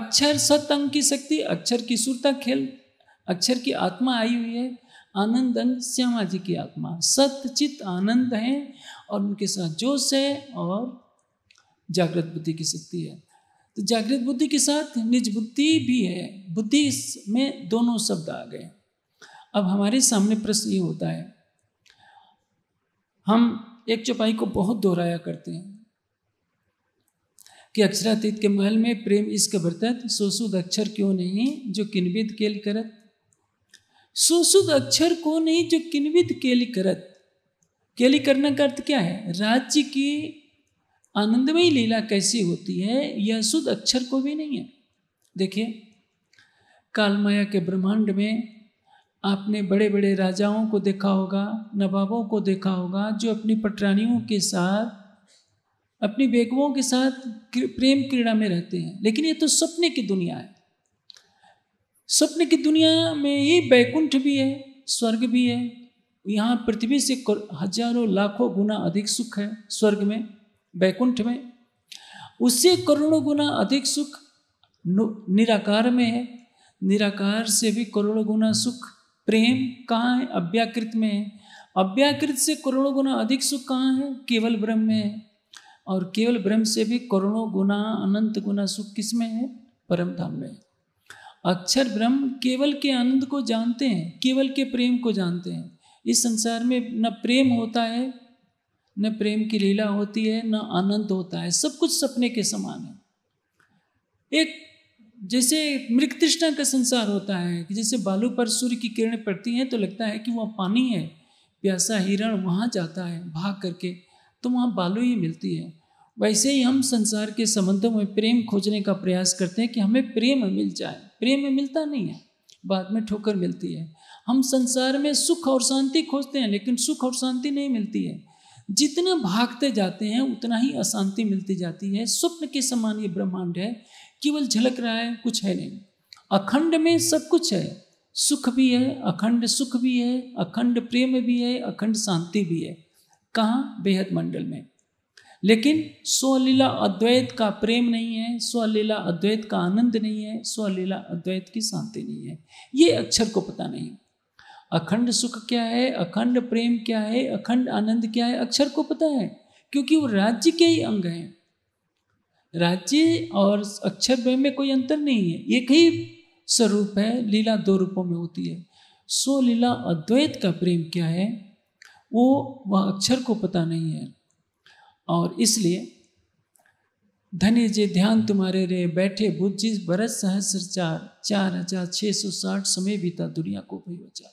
अक्षर सतंग की शक्ति अक्षर की सुरता खेल अक्षर की आत्मा आई हुई है आनंद अंग श्यामा जी की आत्मा सत्यचित आनंद है और उनके साथ जोश है और जागृत बुद्धि की शक्ति है तो जागृत बुद्धि के साथ निज बुद्धि भी है बुद्धि में दोनों शब्द आ गए अब हमारे सामने प्रश्न ये होता है हम एक चौपाई को बहुत दोहराया करते हैं कि अक्षरातीत के महल में प्रेम इसके कबरतत सोसुद अक्षर क्यों नहीं जो किनबिद केल करत सो अक्षर को नहीं जो किन्वित केली करत केली करने का अर्थ क्या है राज्य की आनंदमयी लीला कैसी होती है यह शुद्ध अक्षर को भी नहीं है देखिए कालमाया के ब्रह्मांड में आपने बड़े बड़े राजाओं को देखा होगा नवाबों को देखा होगा जो अपनी पटरानियों के साथ अपनी बेगुओं के साथ प्रेम क्रीड़ा में रहते हैं लेकिन ये तो सपने की दुनिया है स्वप्न की दुनिया में ये बैकुंठ भी है स्वर्ग भी है यहाँ पृथ्वी से हजारों लाखों गुना अधिक सुख है स्वर्ग में बैकुंठ में उससे करोड़ों गुना अधिक सुख निराकार में है निराकार से भी करोड़ों गुना सुख प्रेम कहाँ है अव्याकृत में है अव्याकृत से करोड़ों गुना अधिक सुख कहाँ है केवल ब्रह्म में है और केवल ब्रह्म से भी करोड़ों गुना अनंत गुना सुख किस में है परम धाम में है अक्षर ब्रह्म केवल के आनंद को जानते हैं केवल के प्रेम को जानते हैं इस संसार में न प्रेम होता है न प्रेम की लीला होती है न आनंद होता है सब कुछ सपने के समान है एक जैसे मृग तृष्णा का संसार होता है कि जैसे बालू पर सूर्य की किरणें पड़ती हैं तो लगता है कि वह पानी है प्यासा हिरण वहाँ जाता है भाग करके तो वहाँ बालू ही मिलती है वैसे ही हम संसार के संबंधों में प्रेम खोजने का प्रयास करते हैं कि हमें प्रेम मिल जाए प्रेम मिलता नहीं है बाद में ठोकर मिलती है हम संसार में सुख और शांति खोजते हैं लेकिन सुख और शांति नहीं मिलती है जितना भागते जाते हैं उतना ही अशांति मिलती जाती है स्वप्न के समान ये ब्रह्मांड है केवल झलक रहा है कुछ है नहीं अखंड में सब कुछ है सुख भी है अखंड सुख भी है अखंड प्रेम भी है अखंड शांति भी है कहाँ बेहद मंडल में लेकिन स्वलीला अद्वैत का प्रेम नहीं है स्वलीला अद्वैत का आनंद नहीं है स्वलीला अद्वैत की शांति नहीं है ये अक्षर को पता नहीं अखंड सुख क्या है अखंड प्रेम क्या है अखंड आनंद क्या है अक्षर को पता है क्योंकि वो राज्य के ही अंग हैं राज्य और अक्षर द्वय में कोई अंतर नहीं है एक ही स्वरूप है लीला दो रूपों में होती है सो लीला अद्वैत का प्रेम क्या है वो वह अक्षर को पता नहीं है और इसलिए धनी जे ध्यान तुम्हारे रे बैठे बुद्धि बरस सहस्र चार चार हजार छः सौ साठ समय बीता दुनिया को भी विचार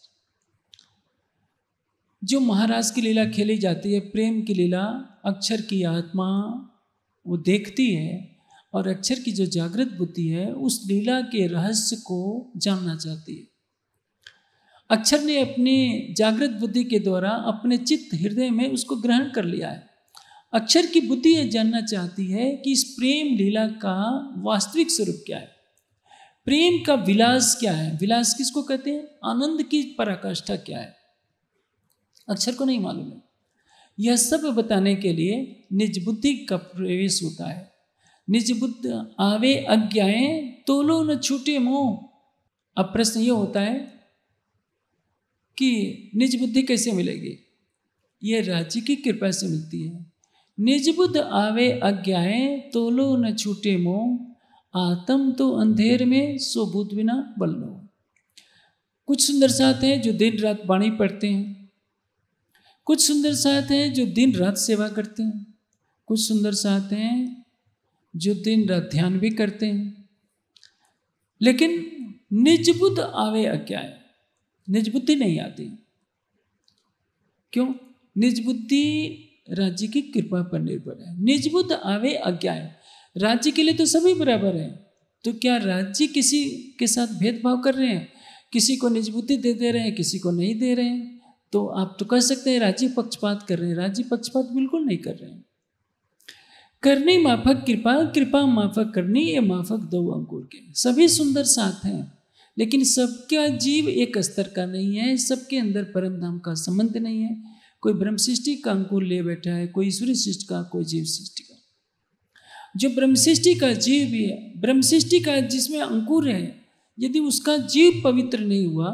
जो महाराज की लीला खेली जाती है प्रेम की लीला अक्षर की आत्मा वो देखती है और अक्षर की जो जागृत बुद्धि है उस लीला के रहस्य को जानना चाहती है अक्षर ने अपनी जागृत बुद्धि के द्वारा अपने चित्त हृदय में उसको ग्रहण कर लिया है अक्षर की बुद्धि यह जानना चाहती है कि इस प्रेम लीला का वास्तविक स्वरूप क्या है प्रेम का विलास क्या है विलास किसको कहते हैं आनंद की पराकाष्ठा क्या है अक्षर को नहीं मालूम है यह सब बताने के लिए निज बुद्धि का प्रवेश होता है निज बुद्ध आवे तो तोलो न छूटे मोह अब प्रश्न ये होता है कि निज बुद्धि कैसे मिलेगी यह राज्य की कृपा से मिलती है निजबुद आवे तो तोलो न छूटे मोह आतम तो अंधेर में सो बुद्ध बिना बल्लो कुछ सुंदर साथ हैं जो दिन रात बाणी पढ़ते हैं कुछ सुंदर साथ हैं जो दिन रात सेवा करते हैं कुछ सुंदर साथ हैं जो दिन रात ध्यान भी करते हैं लेकिन निजबुद्ध आवे निज निजबुद्धि नहीं आती क्यों निजबुद्धि राज्य की कृपा पर निर्भर है निजबुद्ध आवे अज्ञा राज्य के लिए तो सभी बराबर हैं तो क्या राज्य किसी के साथ भेदभाव कर रहे हैं किसी को निजबुद्धि दे दे रहे हैं किसी को नहीं दे रहे हैं तो आप तो कह सकते हैं राज्य पक्षपात कर रहे हैं राज्य पक्षपात बिल्कुल नहीं कर रहे हैं करनी माफक कृपा कृपा माफक करनी ये माफक दो अंकुर के सभी सुंदर साथ हैं लेकिन सबका जीव एक स्तर का नहीं है सबके अंदर परम धाम का संबंध नहीं है कोई ब्रह्म सृष्टि का अंकुर ले बैठा है कोई ईश्वरी सृष्टि का कोई जीव सृष्टि का जो ब्रह्म सृष्टि का जीव भी है ब्रह्म सृष्टि का जिसमें अंकुर है यदि उसका जीव पवित्र नहीं हुआ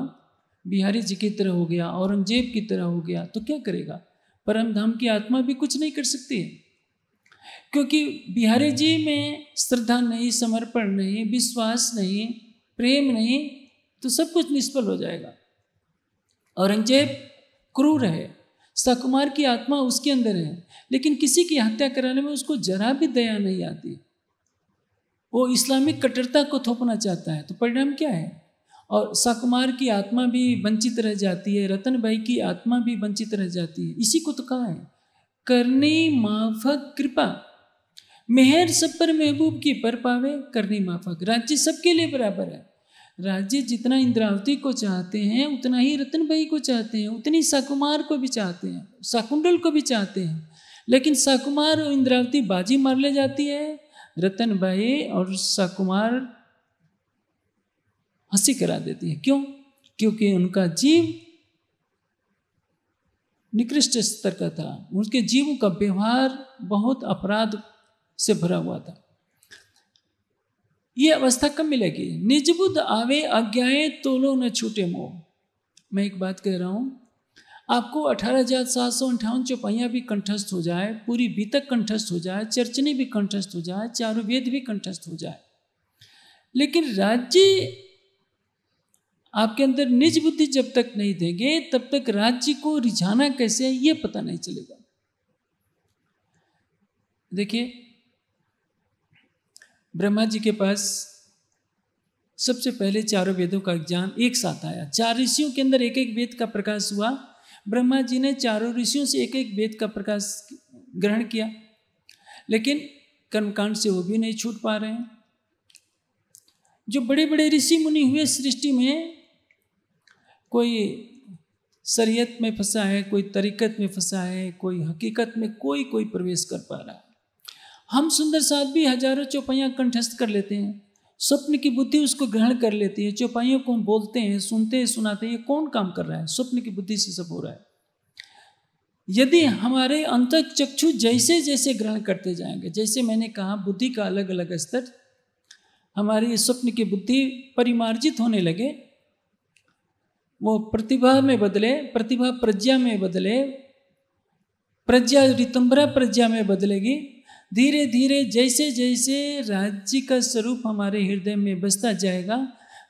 बिहारी जी की तरह हो गया औरंगजेब की तरह हो गया तो क्या करेगा परम धाम की आत्मा भी कुछ नहीं कर सकती है क्योंकि बिहारी जी में श्रद्धा नहीं समर्पण नहीं विश्वास नहीं प्रेम नहीं तो सब कुछ निष्फल हो जाएगा औरंगजेब क्रूर है सकुमार की आत्मा उसके अंदर है लेकिन किसी की हत्या कराने में उसको जरा भी दया नहीं आती वो इस्लामिक कट्टरता को थोपना चाहता है तो परिणाम क्या है और सकुमार की आत्मा भी वंचित रह जाती है रतन भाई की आत्मा भी वंचित रह जाती है इसी को तो कहा है करनी माफक कृपा मेहर सब पर महबूब की पर पावे करनी माफक राज्य सबके लिए बराबर है राज्य जितना इंद्रावती को चाहते हैं उतना ही भाई को चाहते हैं उतनी सकुमार को भी चाहते हैं शकुंडल को भी चाहते हैं लेकिन सकुमार और इंद्रावती बाजी मार ले जाती है रतन भाई और सकुमार हंसी करा देती है क्यों क्योंकि उनका जीव निकृष्ट स्तर का था उनके जीवों का व्यवहार बहुत अपराध से भरा हुआ था ये अवस्था कब मिलेगी निजबुद आवे आज्ञाए तोलो न छूटे मोह मैं एक बात कह रहा हूँ आपको अठारह हजार सात सौ अंठावन चौपाइयाँ भी कंठस्थ हो जाए पूरी बीतक कंठस्थ हो जाए चर्चनी भी कंठस्थ हो जाए चारुवेद भी कंठस्थ हो जाए लेकिन राज्य आपके अंदर निज बुद्धि जब तक नहीं देंगे तब तक राज्य को रिझाना कैसे है ये पता नहीं चलेगा देखिए ब्रह्मा जी के पास सबसे पहले चारों वेदों का ज्ञान एक साथ आया चार ऋषियों के अंदर एक एक वेद का प्रकाश हुआ ब्रह्मा जी ने चारों ऋषियों से एक एक वेद का प्रकाश ग्रहण किया लेकिन कर्मकांड से वो भी नहीं छूट पा रहे हैं जो बड़े बड़े ऋषि मुनि हुए सृष्टि में कोई शरीयत में फंसा है कोई तरीकत में फंसा है कोई हकीकत में कोई कोई प्रवेश कर पा रहा है हम सुंदर साथ भी हजारों चौपाइयाँ कंठस्थ कर लेते हैं स्वप्न की बुद्धि उसको ग्रहण कर लेती है चौपाइयों को हम बोलते हैं सुनते हैं सुनाते हैं कौन काम कर रहा है स्वप्न की बुद्धि से सब हो रहा है यदि हमारे अंत चक्षु जैसे जैसे ग्रहण करते जाएंगे जैसे मैंने कहा बुद्धि का अलग अलग स्तर हमारी स्वप्न की बुद्धि परिमार्जित होने लगे वो प्रतिभा में बदले प्रतिभा प्रज्ञा में बदले प्रज्ञा रितंबरा प्रज्ञा में बदलेगी धीरे धीरे जैसे जैसे राज्य का स्वरूप हमारे हृदय में बसता जाएगा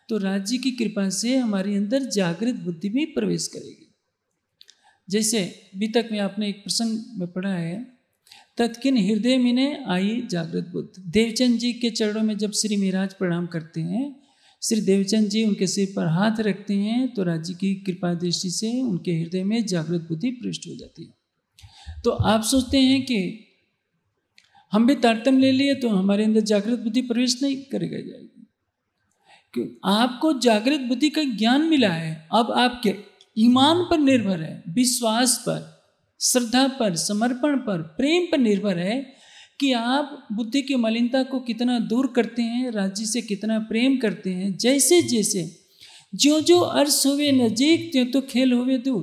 तो राज्य की कृपा से हमारे अंदर जागृत बुद्धि भी प्रवेश करेगी जैसे अभी तक में आपने एक प्रसंग में पढ़ा है तत्किन हृदय मिने आई जागृत बुद्ध देवचंद जी के चरणों में जब श्री महाराज प्रणाम करते हैं श्री देवचंद जी उनके सिर पर हाथ रखते हैं तो राज्य की कृपा दृष्टि से उनके हृदय में जागृत बुद्धि पृष्ट हो जाती है तो आप सोचते हैं कि हम भी तारतम ले लिए तो हमारे अंदर जागृत बुद्धि प्रवेश नहीं करेगा जाएगी क्यों आपको जागृत बुद्धि का ज्ञान मिला है अब आपके ईमान पर निर्भर है विश्वास पर श्रद्धा पर समर्पण पर प्रेम पर निर्भर है कि आप बुद्धि की मलिनता को कितना दूर करते हैं राज्य से कितना प्रेम करते हैं जैसे जैसे जो जो अर्श हुए नजीक त्यों तो खेल हुए दूर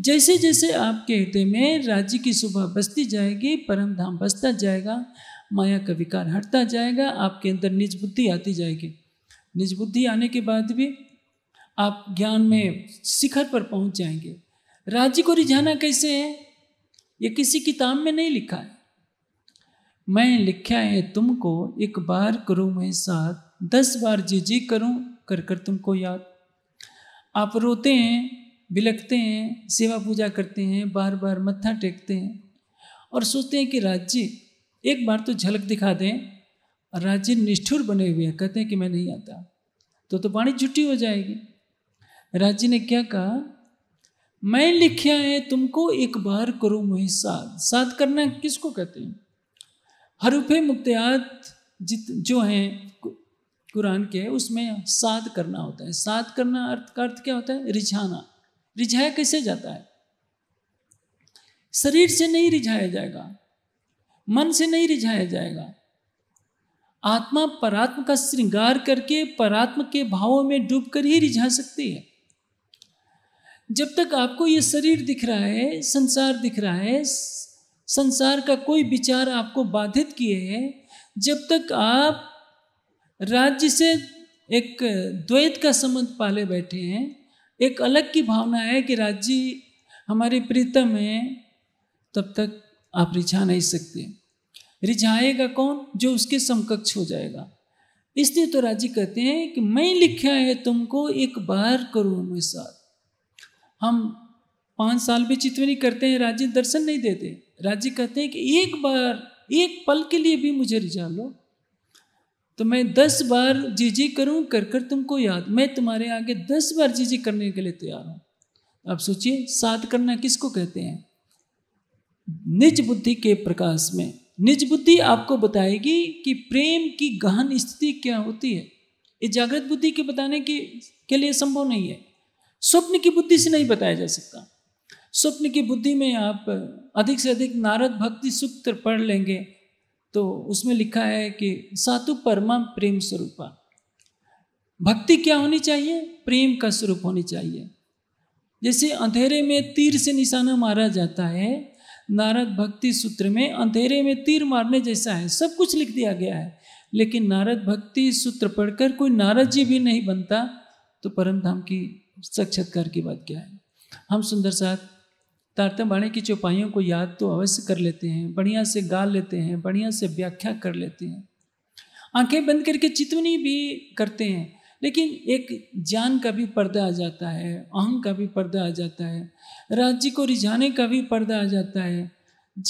जैसे जैसे आपके हृदय में राज्य की सुबह बसती जाएगी परम धाम बसता जाएगा माया का विकार हटता जाएगा आपके अंदर निज बुद्धि आती जाएगी निज बुद्धि आने के बाद भी आप ज्ञान में शिखर पर पहुंच जाएंगे राज्य को रिझाना कैसे है ये किसी किताब में नहीं लिखा है मैं लिखा है तुमको एक बार करूं मैं साथ दस बार जी जी करूं कर कर तुमको याद आप रोते हैं बिलखते हैं सेवा पूजा करते हैं बार बार मत्था टेकते हैं और सोचते हैं कि राज्य एक बार तो झलक दिखा दें और राज्य निष्ठुर बने हुए हैं कहते हैं कि मैं नहीं आता तो तो पानी झुट्टी हो जाएगी राज्य ने क्या कहा मैं लिखिया है तुमको एक बार करो मुहि साध साध करना किसको कहते हैं हरूफे मुक्तियात जित जो हैं कुरान के उसमें साध करना होता है साध करना अर्थ का अर्थ क्या होता है रिझाना रिझाया कैसे जाता है शरीर से नहीं रिझाया जाएगा मन से नहीं रिझाया जाएगा आत्मा परात्म का श्रृंगार करके परात्म के भावों में डूब कर ही रिझा सकती है जब तक आपको ये शरीर दिख रहा है संसार दिख रहा है संसार का कोई विचार आपको बाधित किए है जब तक आप राज्य से एक द्वैत का संबंध पाले बैठे हैं एक अलग की भावना है कि राज्य हमारी प्रीतम है तब तक आप रिझा नहीं सकते रिझाएगा कौन जो उसके समकक्ष हो जाएगा इसलिए तो राजी कहते हैं कि मैं लिखा है तुमको एक बार करो मेरे साथ हम पांच साल भी चितवनी करते हैं राजी दर्शन नहीं देते राजी कहते हैं कि एक बार एक पल के लिए भी मुझे रिझा लो तो मैं दस बार जी जी करूं कर कर तुमको याद मैं तुम्हारे आगे दस बार जी जी करने के लिए तैयार हूं आप सोचिए साथ करना किसको कहते हैं निज बुद्धि के प्रकाश में निज बुद्धि आपको बताएगी कि प्रेम की गहन स्थिति क्या होती है ये जागृत बुद्धि के बताने की के लिए संभव नहीं है स्वप्न की बुद्धि से नहीं बताया जा सकता स्वप्न की बुद्धि में आप अधिक से अधिक नारद भक्ति सूत्र पढ़ लेंगे तो उसमें लिखा है कि सातु परमा प्रेम स्वरूपा भक्ति क्या होनी चाहिए प्रेम का स्वरूप होनी चाहिए जैसे अंधेरे में तीर से निशाना मारा जाता है नारद भक्ति सूत्र में अंधेरे में तीर मारने जैसा है सब कुछ लिख दिया गया है लेकिन नारद भक्ति सूत्र पढ़कर कोई नारद जी भी नहीं बनता तो परम धाम की साक्षात्कार की बात क्या है हम सुंदर साथ बाणी की चौपाइयों को याद तो अवश्य कर लेते हैं बढ़िया से गा लेते हैं बढ़िया से व्याख्या कर लेते हैं आंखें बंद करके चितवनी भी करते हैं लेकिन एक जान का भी पर्दा आ जाता है अहम का भी पर्दा आ जाता है राज्य को रिझाने का भी पर्दा आ जाता है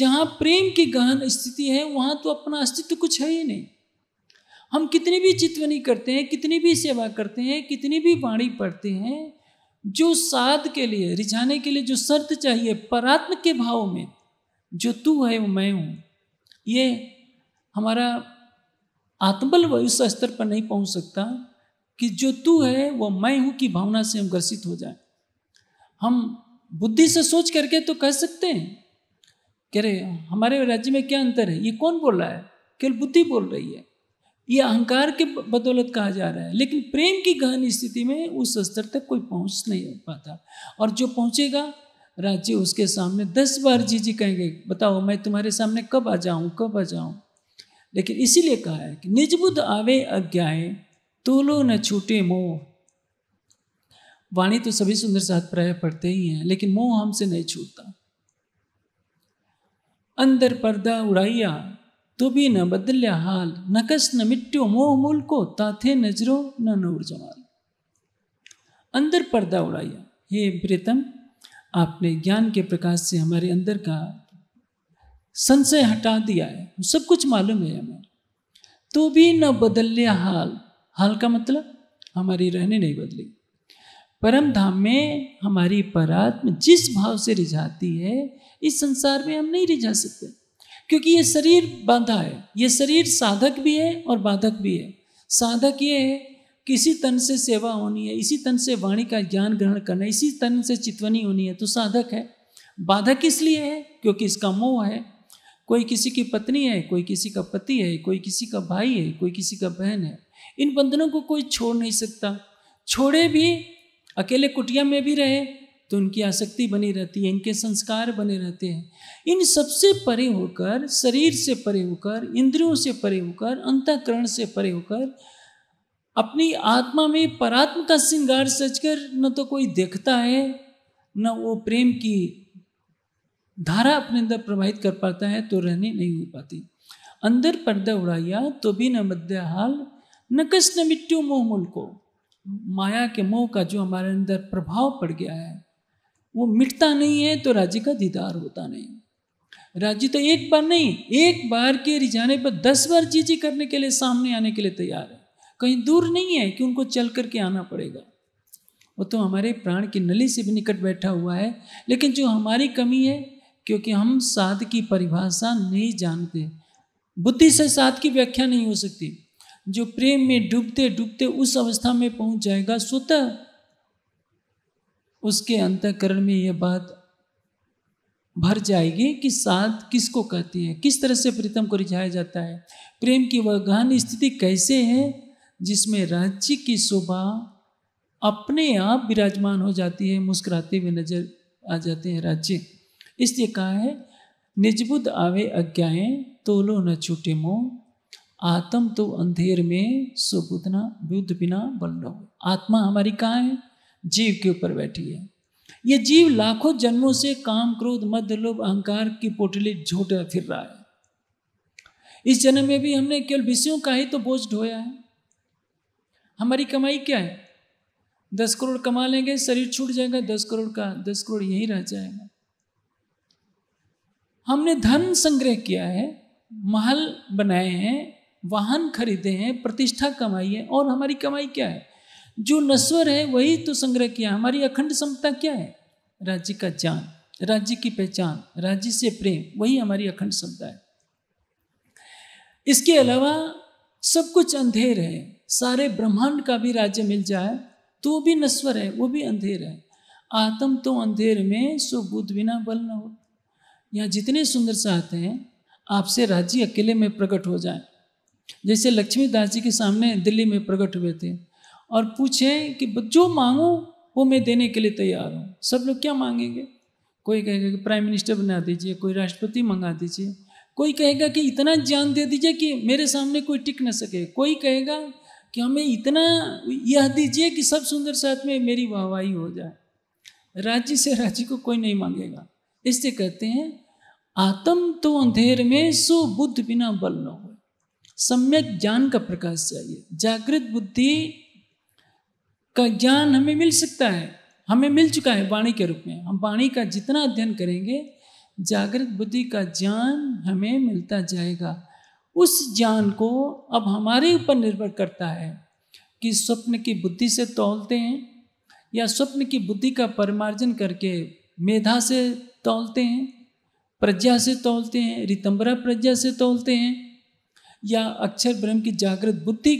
जहाँ प्रेम की गहन स्थिति है वहाँ तो अपना अस्तित्व कुछ है ही नहीं हम कितनी भी चितवनी करते हैं कितनी भी सेवा करते हैं कितनी भी वाणी पढ़ते हैं जो साध के लिए रिझाने के लिए जो शर्त चाहिए परात्म के भाव में जो तू है वो मैं हूँ ये हमारा आत्मबल उस स्तर पर नहीं पहुँच सकता कि जो तू है वो मैं हूँ की भावना से हम ग्रसित हो जाए हम बुद्धि से सोच करके तो कह सकते हैं कह रहे हमारे राज्य में क्या अंतर है ये कौन बोल रहा है केवल बुद्धि बोल रही है ये अहंकार के बदौलत कहा जा रहा है लेकिन प्रेम की गहन स्थिति में उस स्तर तक कोई पहुंच नहीं पाता और जो पहुंचेगा राज्य उसके सामने दस बार जी जी कहेंगे बताओ मैं तुम्हारे सामने कब आ जाऊं कब आ जाऊं लेकिन इसीलिए कहा है कि निजबुद्ध आवे अज्ञाए तोलो न छूटे मोह वाणी तो सभी सुंदर साथ प्राय पढ़ते ही हैं लेकिन मोह हमसे नहीं छूटता अंदर पर्दा उड़ाइया तो भी न बदल्य हाल न कस न मिट्टो मोह मूल को ताथे नजरो न नूर जमाल अंदर पर्दा उड़ाइया हे प्रीतम आपने ज्ञान के प्रकाश से हमारे अंदर का संशय हटा दिया है सब कुछ मालूम है हमें तो भी न बदल्य हाल हाल का मतलब हमारी रहने नहीं बदली परम धाम में हमारी परात्म जिस भाव से रिझाती है इस संसार में हम नहीं रिझा सकते क्योंकि ये शरीर बांधा है ये शरीर साधक भी है और बाधक भी है साधक ये है कि इसी तन से सेवा होनी है इसी तन से वाणी का ज्ञान ग्रहण करना है इसी तन से चितवनी होनी है तो साधक है बाधक इसलिए है क्योंकि इसका मोह है कोई किसी की पत्नी है कोई किसी का पति है कोई किसी का भाई है कोई किसी का बहन है इन बंधनों को कोई छोड़ नहीं सकता छोड़े भी अकेले कुटिया में भी रहे तो उनकी आसक्ति बनी रहती है इनके संस्कार बने रहते हैं इन सबसे परे होकर शरीर से परे होकर इंद्रियों से परे होकर अंतकरण से परे होकर अपनी आत्मा में परात्म का श्रृंगार सजकर न तो कोई देखता है न वो प्रेम की धारा अपने अंदर प्रवाहित कर पाता है तो रहने नहीं हो पाती अंदर पर्दा उड़ाइया तो भी न मध्य हाल न कस न मिट्टू मोह मुल्को को माया के मोह का जो हमारे अंदर प्रभाव पड़ गया है वो मिटता नहीं है तो राज्य का दीदार होता नहीं राज्य तो एक बार नहीं एक बार के रिझाने पर दस बार चीजें करने के लिए सामने आने के लिए तैयार है कहीं दूर नहीं है कि उनको चल करके आना पड़ेगा वो तो हमारे प्राण की नली से भी निकट बैठा हुआ है लेकिन जो हमारी कमी है क्योंकि हम साध की परिभाषा नहीं जानते बुद्धि से साध की व्याख्या नहीं हो सकती जो प्रेम में डूबते डूबते उस अवस्था में पहुंच जाएगा स्वतः उसके अंतकरण में ये बात भर जाएगी कि साथ किसको कहती है किस तरह से प्रीतम को रिझाया जाता है प्रेम की वह गहन स्थिति कैसे है जिसमें राज्य की शोभा अपने आप विराजमान हो जाती है मुस्कुराते हुए नजर आ जाते हैं राज्य इसलिए कहा है निजबुद आवे अज्ञाएं तोलो न छूटे मोह आत्म तो अंधेर में सुबुदना बुद्ध बिना बल्लो आत्मा हमारी कहाँ है जीव के ऊपर बैठी है ये जीव लाखों जन्मों से काम क्रोध मध्य लोभ अहंकार की पोटली झूठ फिर रहा है इस जन्म में भी हमने केवल विषयों का ही तो बोझ ढोया है हमारी कमाई क्या है दस करोड़ कमा लेंगे शरीर छूट जाएगा दस करोड़ का दस करोड़ यहीं रह जाएगा हमने धन संग्रह किया है महल बनाए हैं वाहन खरीदे हैं प्रतिष्ठा कमाई है और हमारी कमाई क्या है जो नश्वर है वही तो संग्रह किया हमारी अखंड समता क्या है राज्य का ज्ञान राज्य की पहचान राज्य से प्रेम वही हमारी अखंड समता है इसके अलावा सब कुछ अंधेर है सारे ब्रह्मांड का भी राज्य मिल जाए तो भी नश्वर है वो भी अंधेर है आत्म तो अंधेर में सो बुद्ध बिना बल न हो यहाँ जितने सुंदर चाहते हैं आपसे राज्य अकेले में प्रकट हो जाए जैसे लक्ष्मीदास जी के सामने दिल्ली में प्रकट हुए थे और पूछें कि जो मांगू वो मैं देने के लिए तैयार हूँ सब लोग क्या मांगेंगे कोई कहेगा कि प्राइम मिनिस्टर बना दीजिए कोई राष्ट्रपति मंगा दीजिए कोई कहेगा कि इतना ज्ञान दे दीजिए कि मेरे सामने कोई टिक न सके कोई कहेगा कि हमें इतना यह दीजिए कि सब सुंदर साथ में मेरी वाहवाही हो जाए राज्य से राज्य को कोई नहीं मांगेगा इससे कहते हैं आत्म तो अंधेर में सो बुद्ध बिना बल न हो सम्यक ज्ञान का प्रकाश चाहिए जागृत बुद्धि का ज्ञान हमें मिल सकता है हमें मिल चुका है वाणी के रूप में हम वाणी का जितना अध्ययन करेंगे जागृत बुद्धि का ज्ञान हमें मिलता जाएगा उस ज्ञान को अब हमारे ऊपर निर्भर करता है कि स्वप्न की बुद्धि से तोलते हैं या स्वप्न की बुद्धि का परिमार्जन करके मेधा से तोलते हैं प्रज्ञा से तोलते हैं रितंबरा प्रज्ञा से तोलते हैं या अक्षर ब्रह्म की जागृत बुद्धि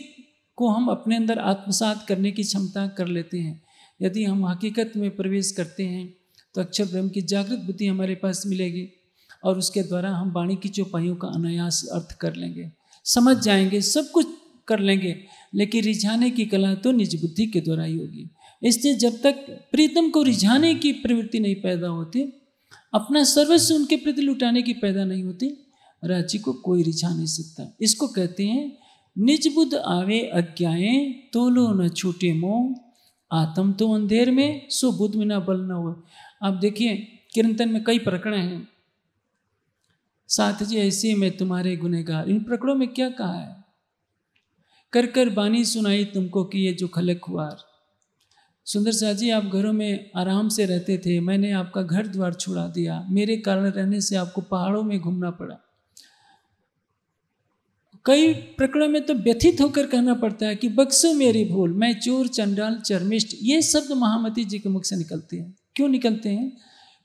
को हम अपने अंदर आत्मसात करने की क्षमता कर लेते हैं यदि हम हकीकत में प्रवेश करते हैं तो अक्षर ब्रह्म की जागृत बुद्धि हमारे पास मिलेगी और उसके द्वारा हम वाणी की चौपाइयों का अनायास अर्थ कर लेंगे समझ जाएंगे सब कुछ कर लेंगे लेकिन रिझाने की कला तो निज बुद्धि के द्वारा ही होगी इसलिए जब तक प्रीतम को रिझाने की प्रवृत्ति नहीं पैदा होती अपना सर्वस्व उनके प्रति लुटाने की पैदा नहीं होती रांची को कोई रिझा नहीं सकता इसको कहते हैं निज बुद्ध आवे अज्ञाए तोलो न छूटे मोह आत्म तो अंधेर में सो बुद्ध में ना बल न हो आप देखिए कीर्तन में कई प्रकरण हैं साथ जी ऐसे में तुम्हारे गुनेगार इन प्रकरणों में क्या कहा है कर कर बानी सुनाई तुमको कि ये जो खलक हुआ सुंदर शाह जी आप घरों में आराम से रहते थे मैंने आपका घर द्वार छुड़ा दिया मेरे कारण रहने से आपको पहाड़ों में घूमना पड़ा कई प्रकरण में तो व्यथित होकर कहना पड़ता है कि बक्सो मेरी भूल मैं चोर चंडाल चरमिष्ट ये शब्द महामती जी के मुख से निकलते हैं क्यों निकलते हैं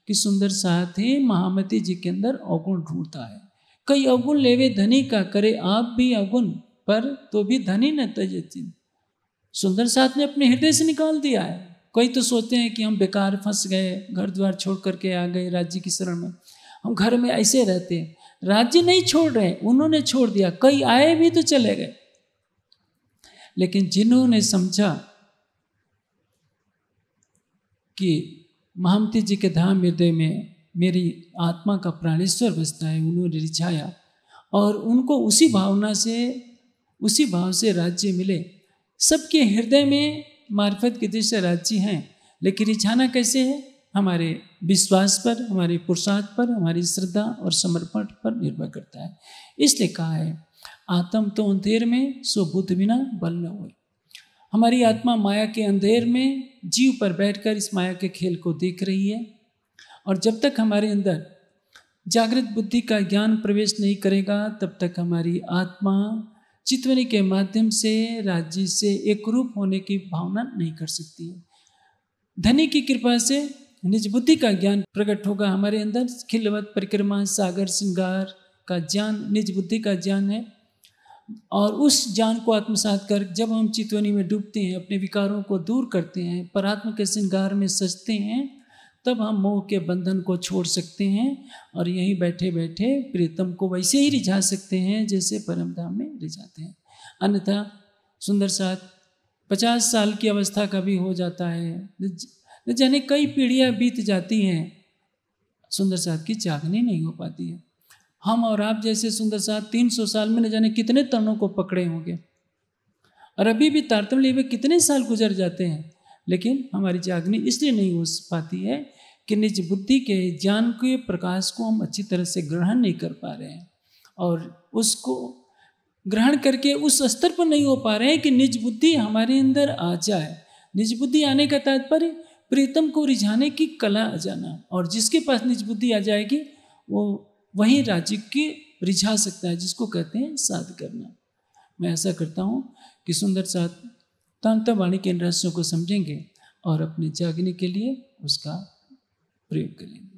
कि सुंदर साथी महामती जी के अंदर अवगुण ढूंढता है कई अवगुण लेवे धनी का करे आप भी अवगुण पर तो भी धनी न तजती सुंदर साथ ने अपने हृदय से निकाल दिया है कई तो सोचते हैं कि हम बेकार फंस गए घर द्वार छोड़ करके आ गए राज्य की शरण में हम घर में ऐसे रहते हैं राज्य नहीं छोड़ रहे उन्होंने छोड़ दिया कई आए भी तो चले गए लेकिन जिन्होंने समझा कि महामती जी के धाम हृदय में मेरी आत्मा का प्राणेश्वर बसता है उन्होंने रिझाया और उनको उसी भावना से उसी भाव से राज्य मिले सबके हृदय में मार्फत की दृष्टि राज्य हैं लेकिन रिझाना कैसे है हमारे विश्वास पर हमारे पुरुषार्थ पर हमारी श्रद्धा और समर्पण पर निर्भर करता है इसलिए कहा है आत्म तो अंधेर में सो बुद्ध बिना बल न हो हमारी आत्मा माया के अंधेर में जीव पर बैठकर इस माया के खेल को देख रही है और जब तक हमारे अंदर जागृत बुद्धि का ज्ञान प्रवेश नहीं करेगा तब तक हमारी आत्मा चितवनी के माध्यम से राज्य से एक रूप होने की भावना नहीं कर सकती है धनी की कृपा से निज बुद्धि का ज्ञान प्रकट होगा हमारे अंदर खिलवत परिक्रमा सागर श्रृंगार का ज्ञान निज बुद्धि का ज्ञान है और उस ज्ञान को आत्मसात कर जब हम चितवनी में डूबते हैं अपने विकारों को दूर करते हैं परात्म के श्रृंगार में सजते हैं तब हम मोह के बंधन को छोड़ सकते हैं और यहीं बैठे बैठे प्रीतम को वैसे ही रिझा सकते हैं जैसे परम धाम में रिझाते हैं अन्यथा सुंदर साथ पचास साल की अवस्था का भी हो जाता है तो जाने कई पीढ़ियाँ बीत जाती हैं सुंदर साहब की चाकनी नहीं हो पाती है हम और आप जैसे सुंदर साहब तीन सौ साल में न जाने कितने तनों को पकड़े होंगे और अभी भी तारतम्य हुए कितने साल गुजर जाते हैं लेकिन हमारी जागनी इसलिए नहीं हो पाती है कि निज बुद्धि के ज्ञान के प्रकाश को हम अच्छी तरह से ग्रहण नहीं कर पा रहे हैं और उसको ग्रहण करके उस स्तर पर नहीं हो पा रहे हैं कि निज बुद्धि हमारे अंदर आ जाए निज बुद्धि आने का तात्पर्य प्रीतम को रिझाने की कला आ जाना और जिसके पास निज बुद्धि आ जाएगी वो वही राज्य के रिझा सकता है जिसको कहते हैं साध करना मैं ऐसा करता हूँ कि सुंदर साथ तांता वाणी के इन रहस्यों को समझेंगे और अपने जागने के लिए उसका प्रयोग करेंगे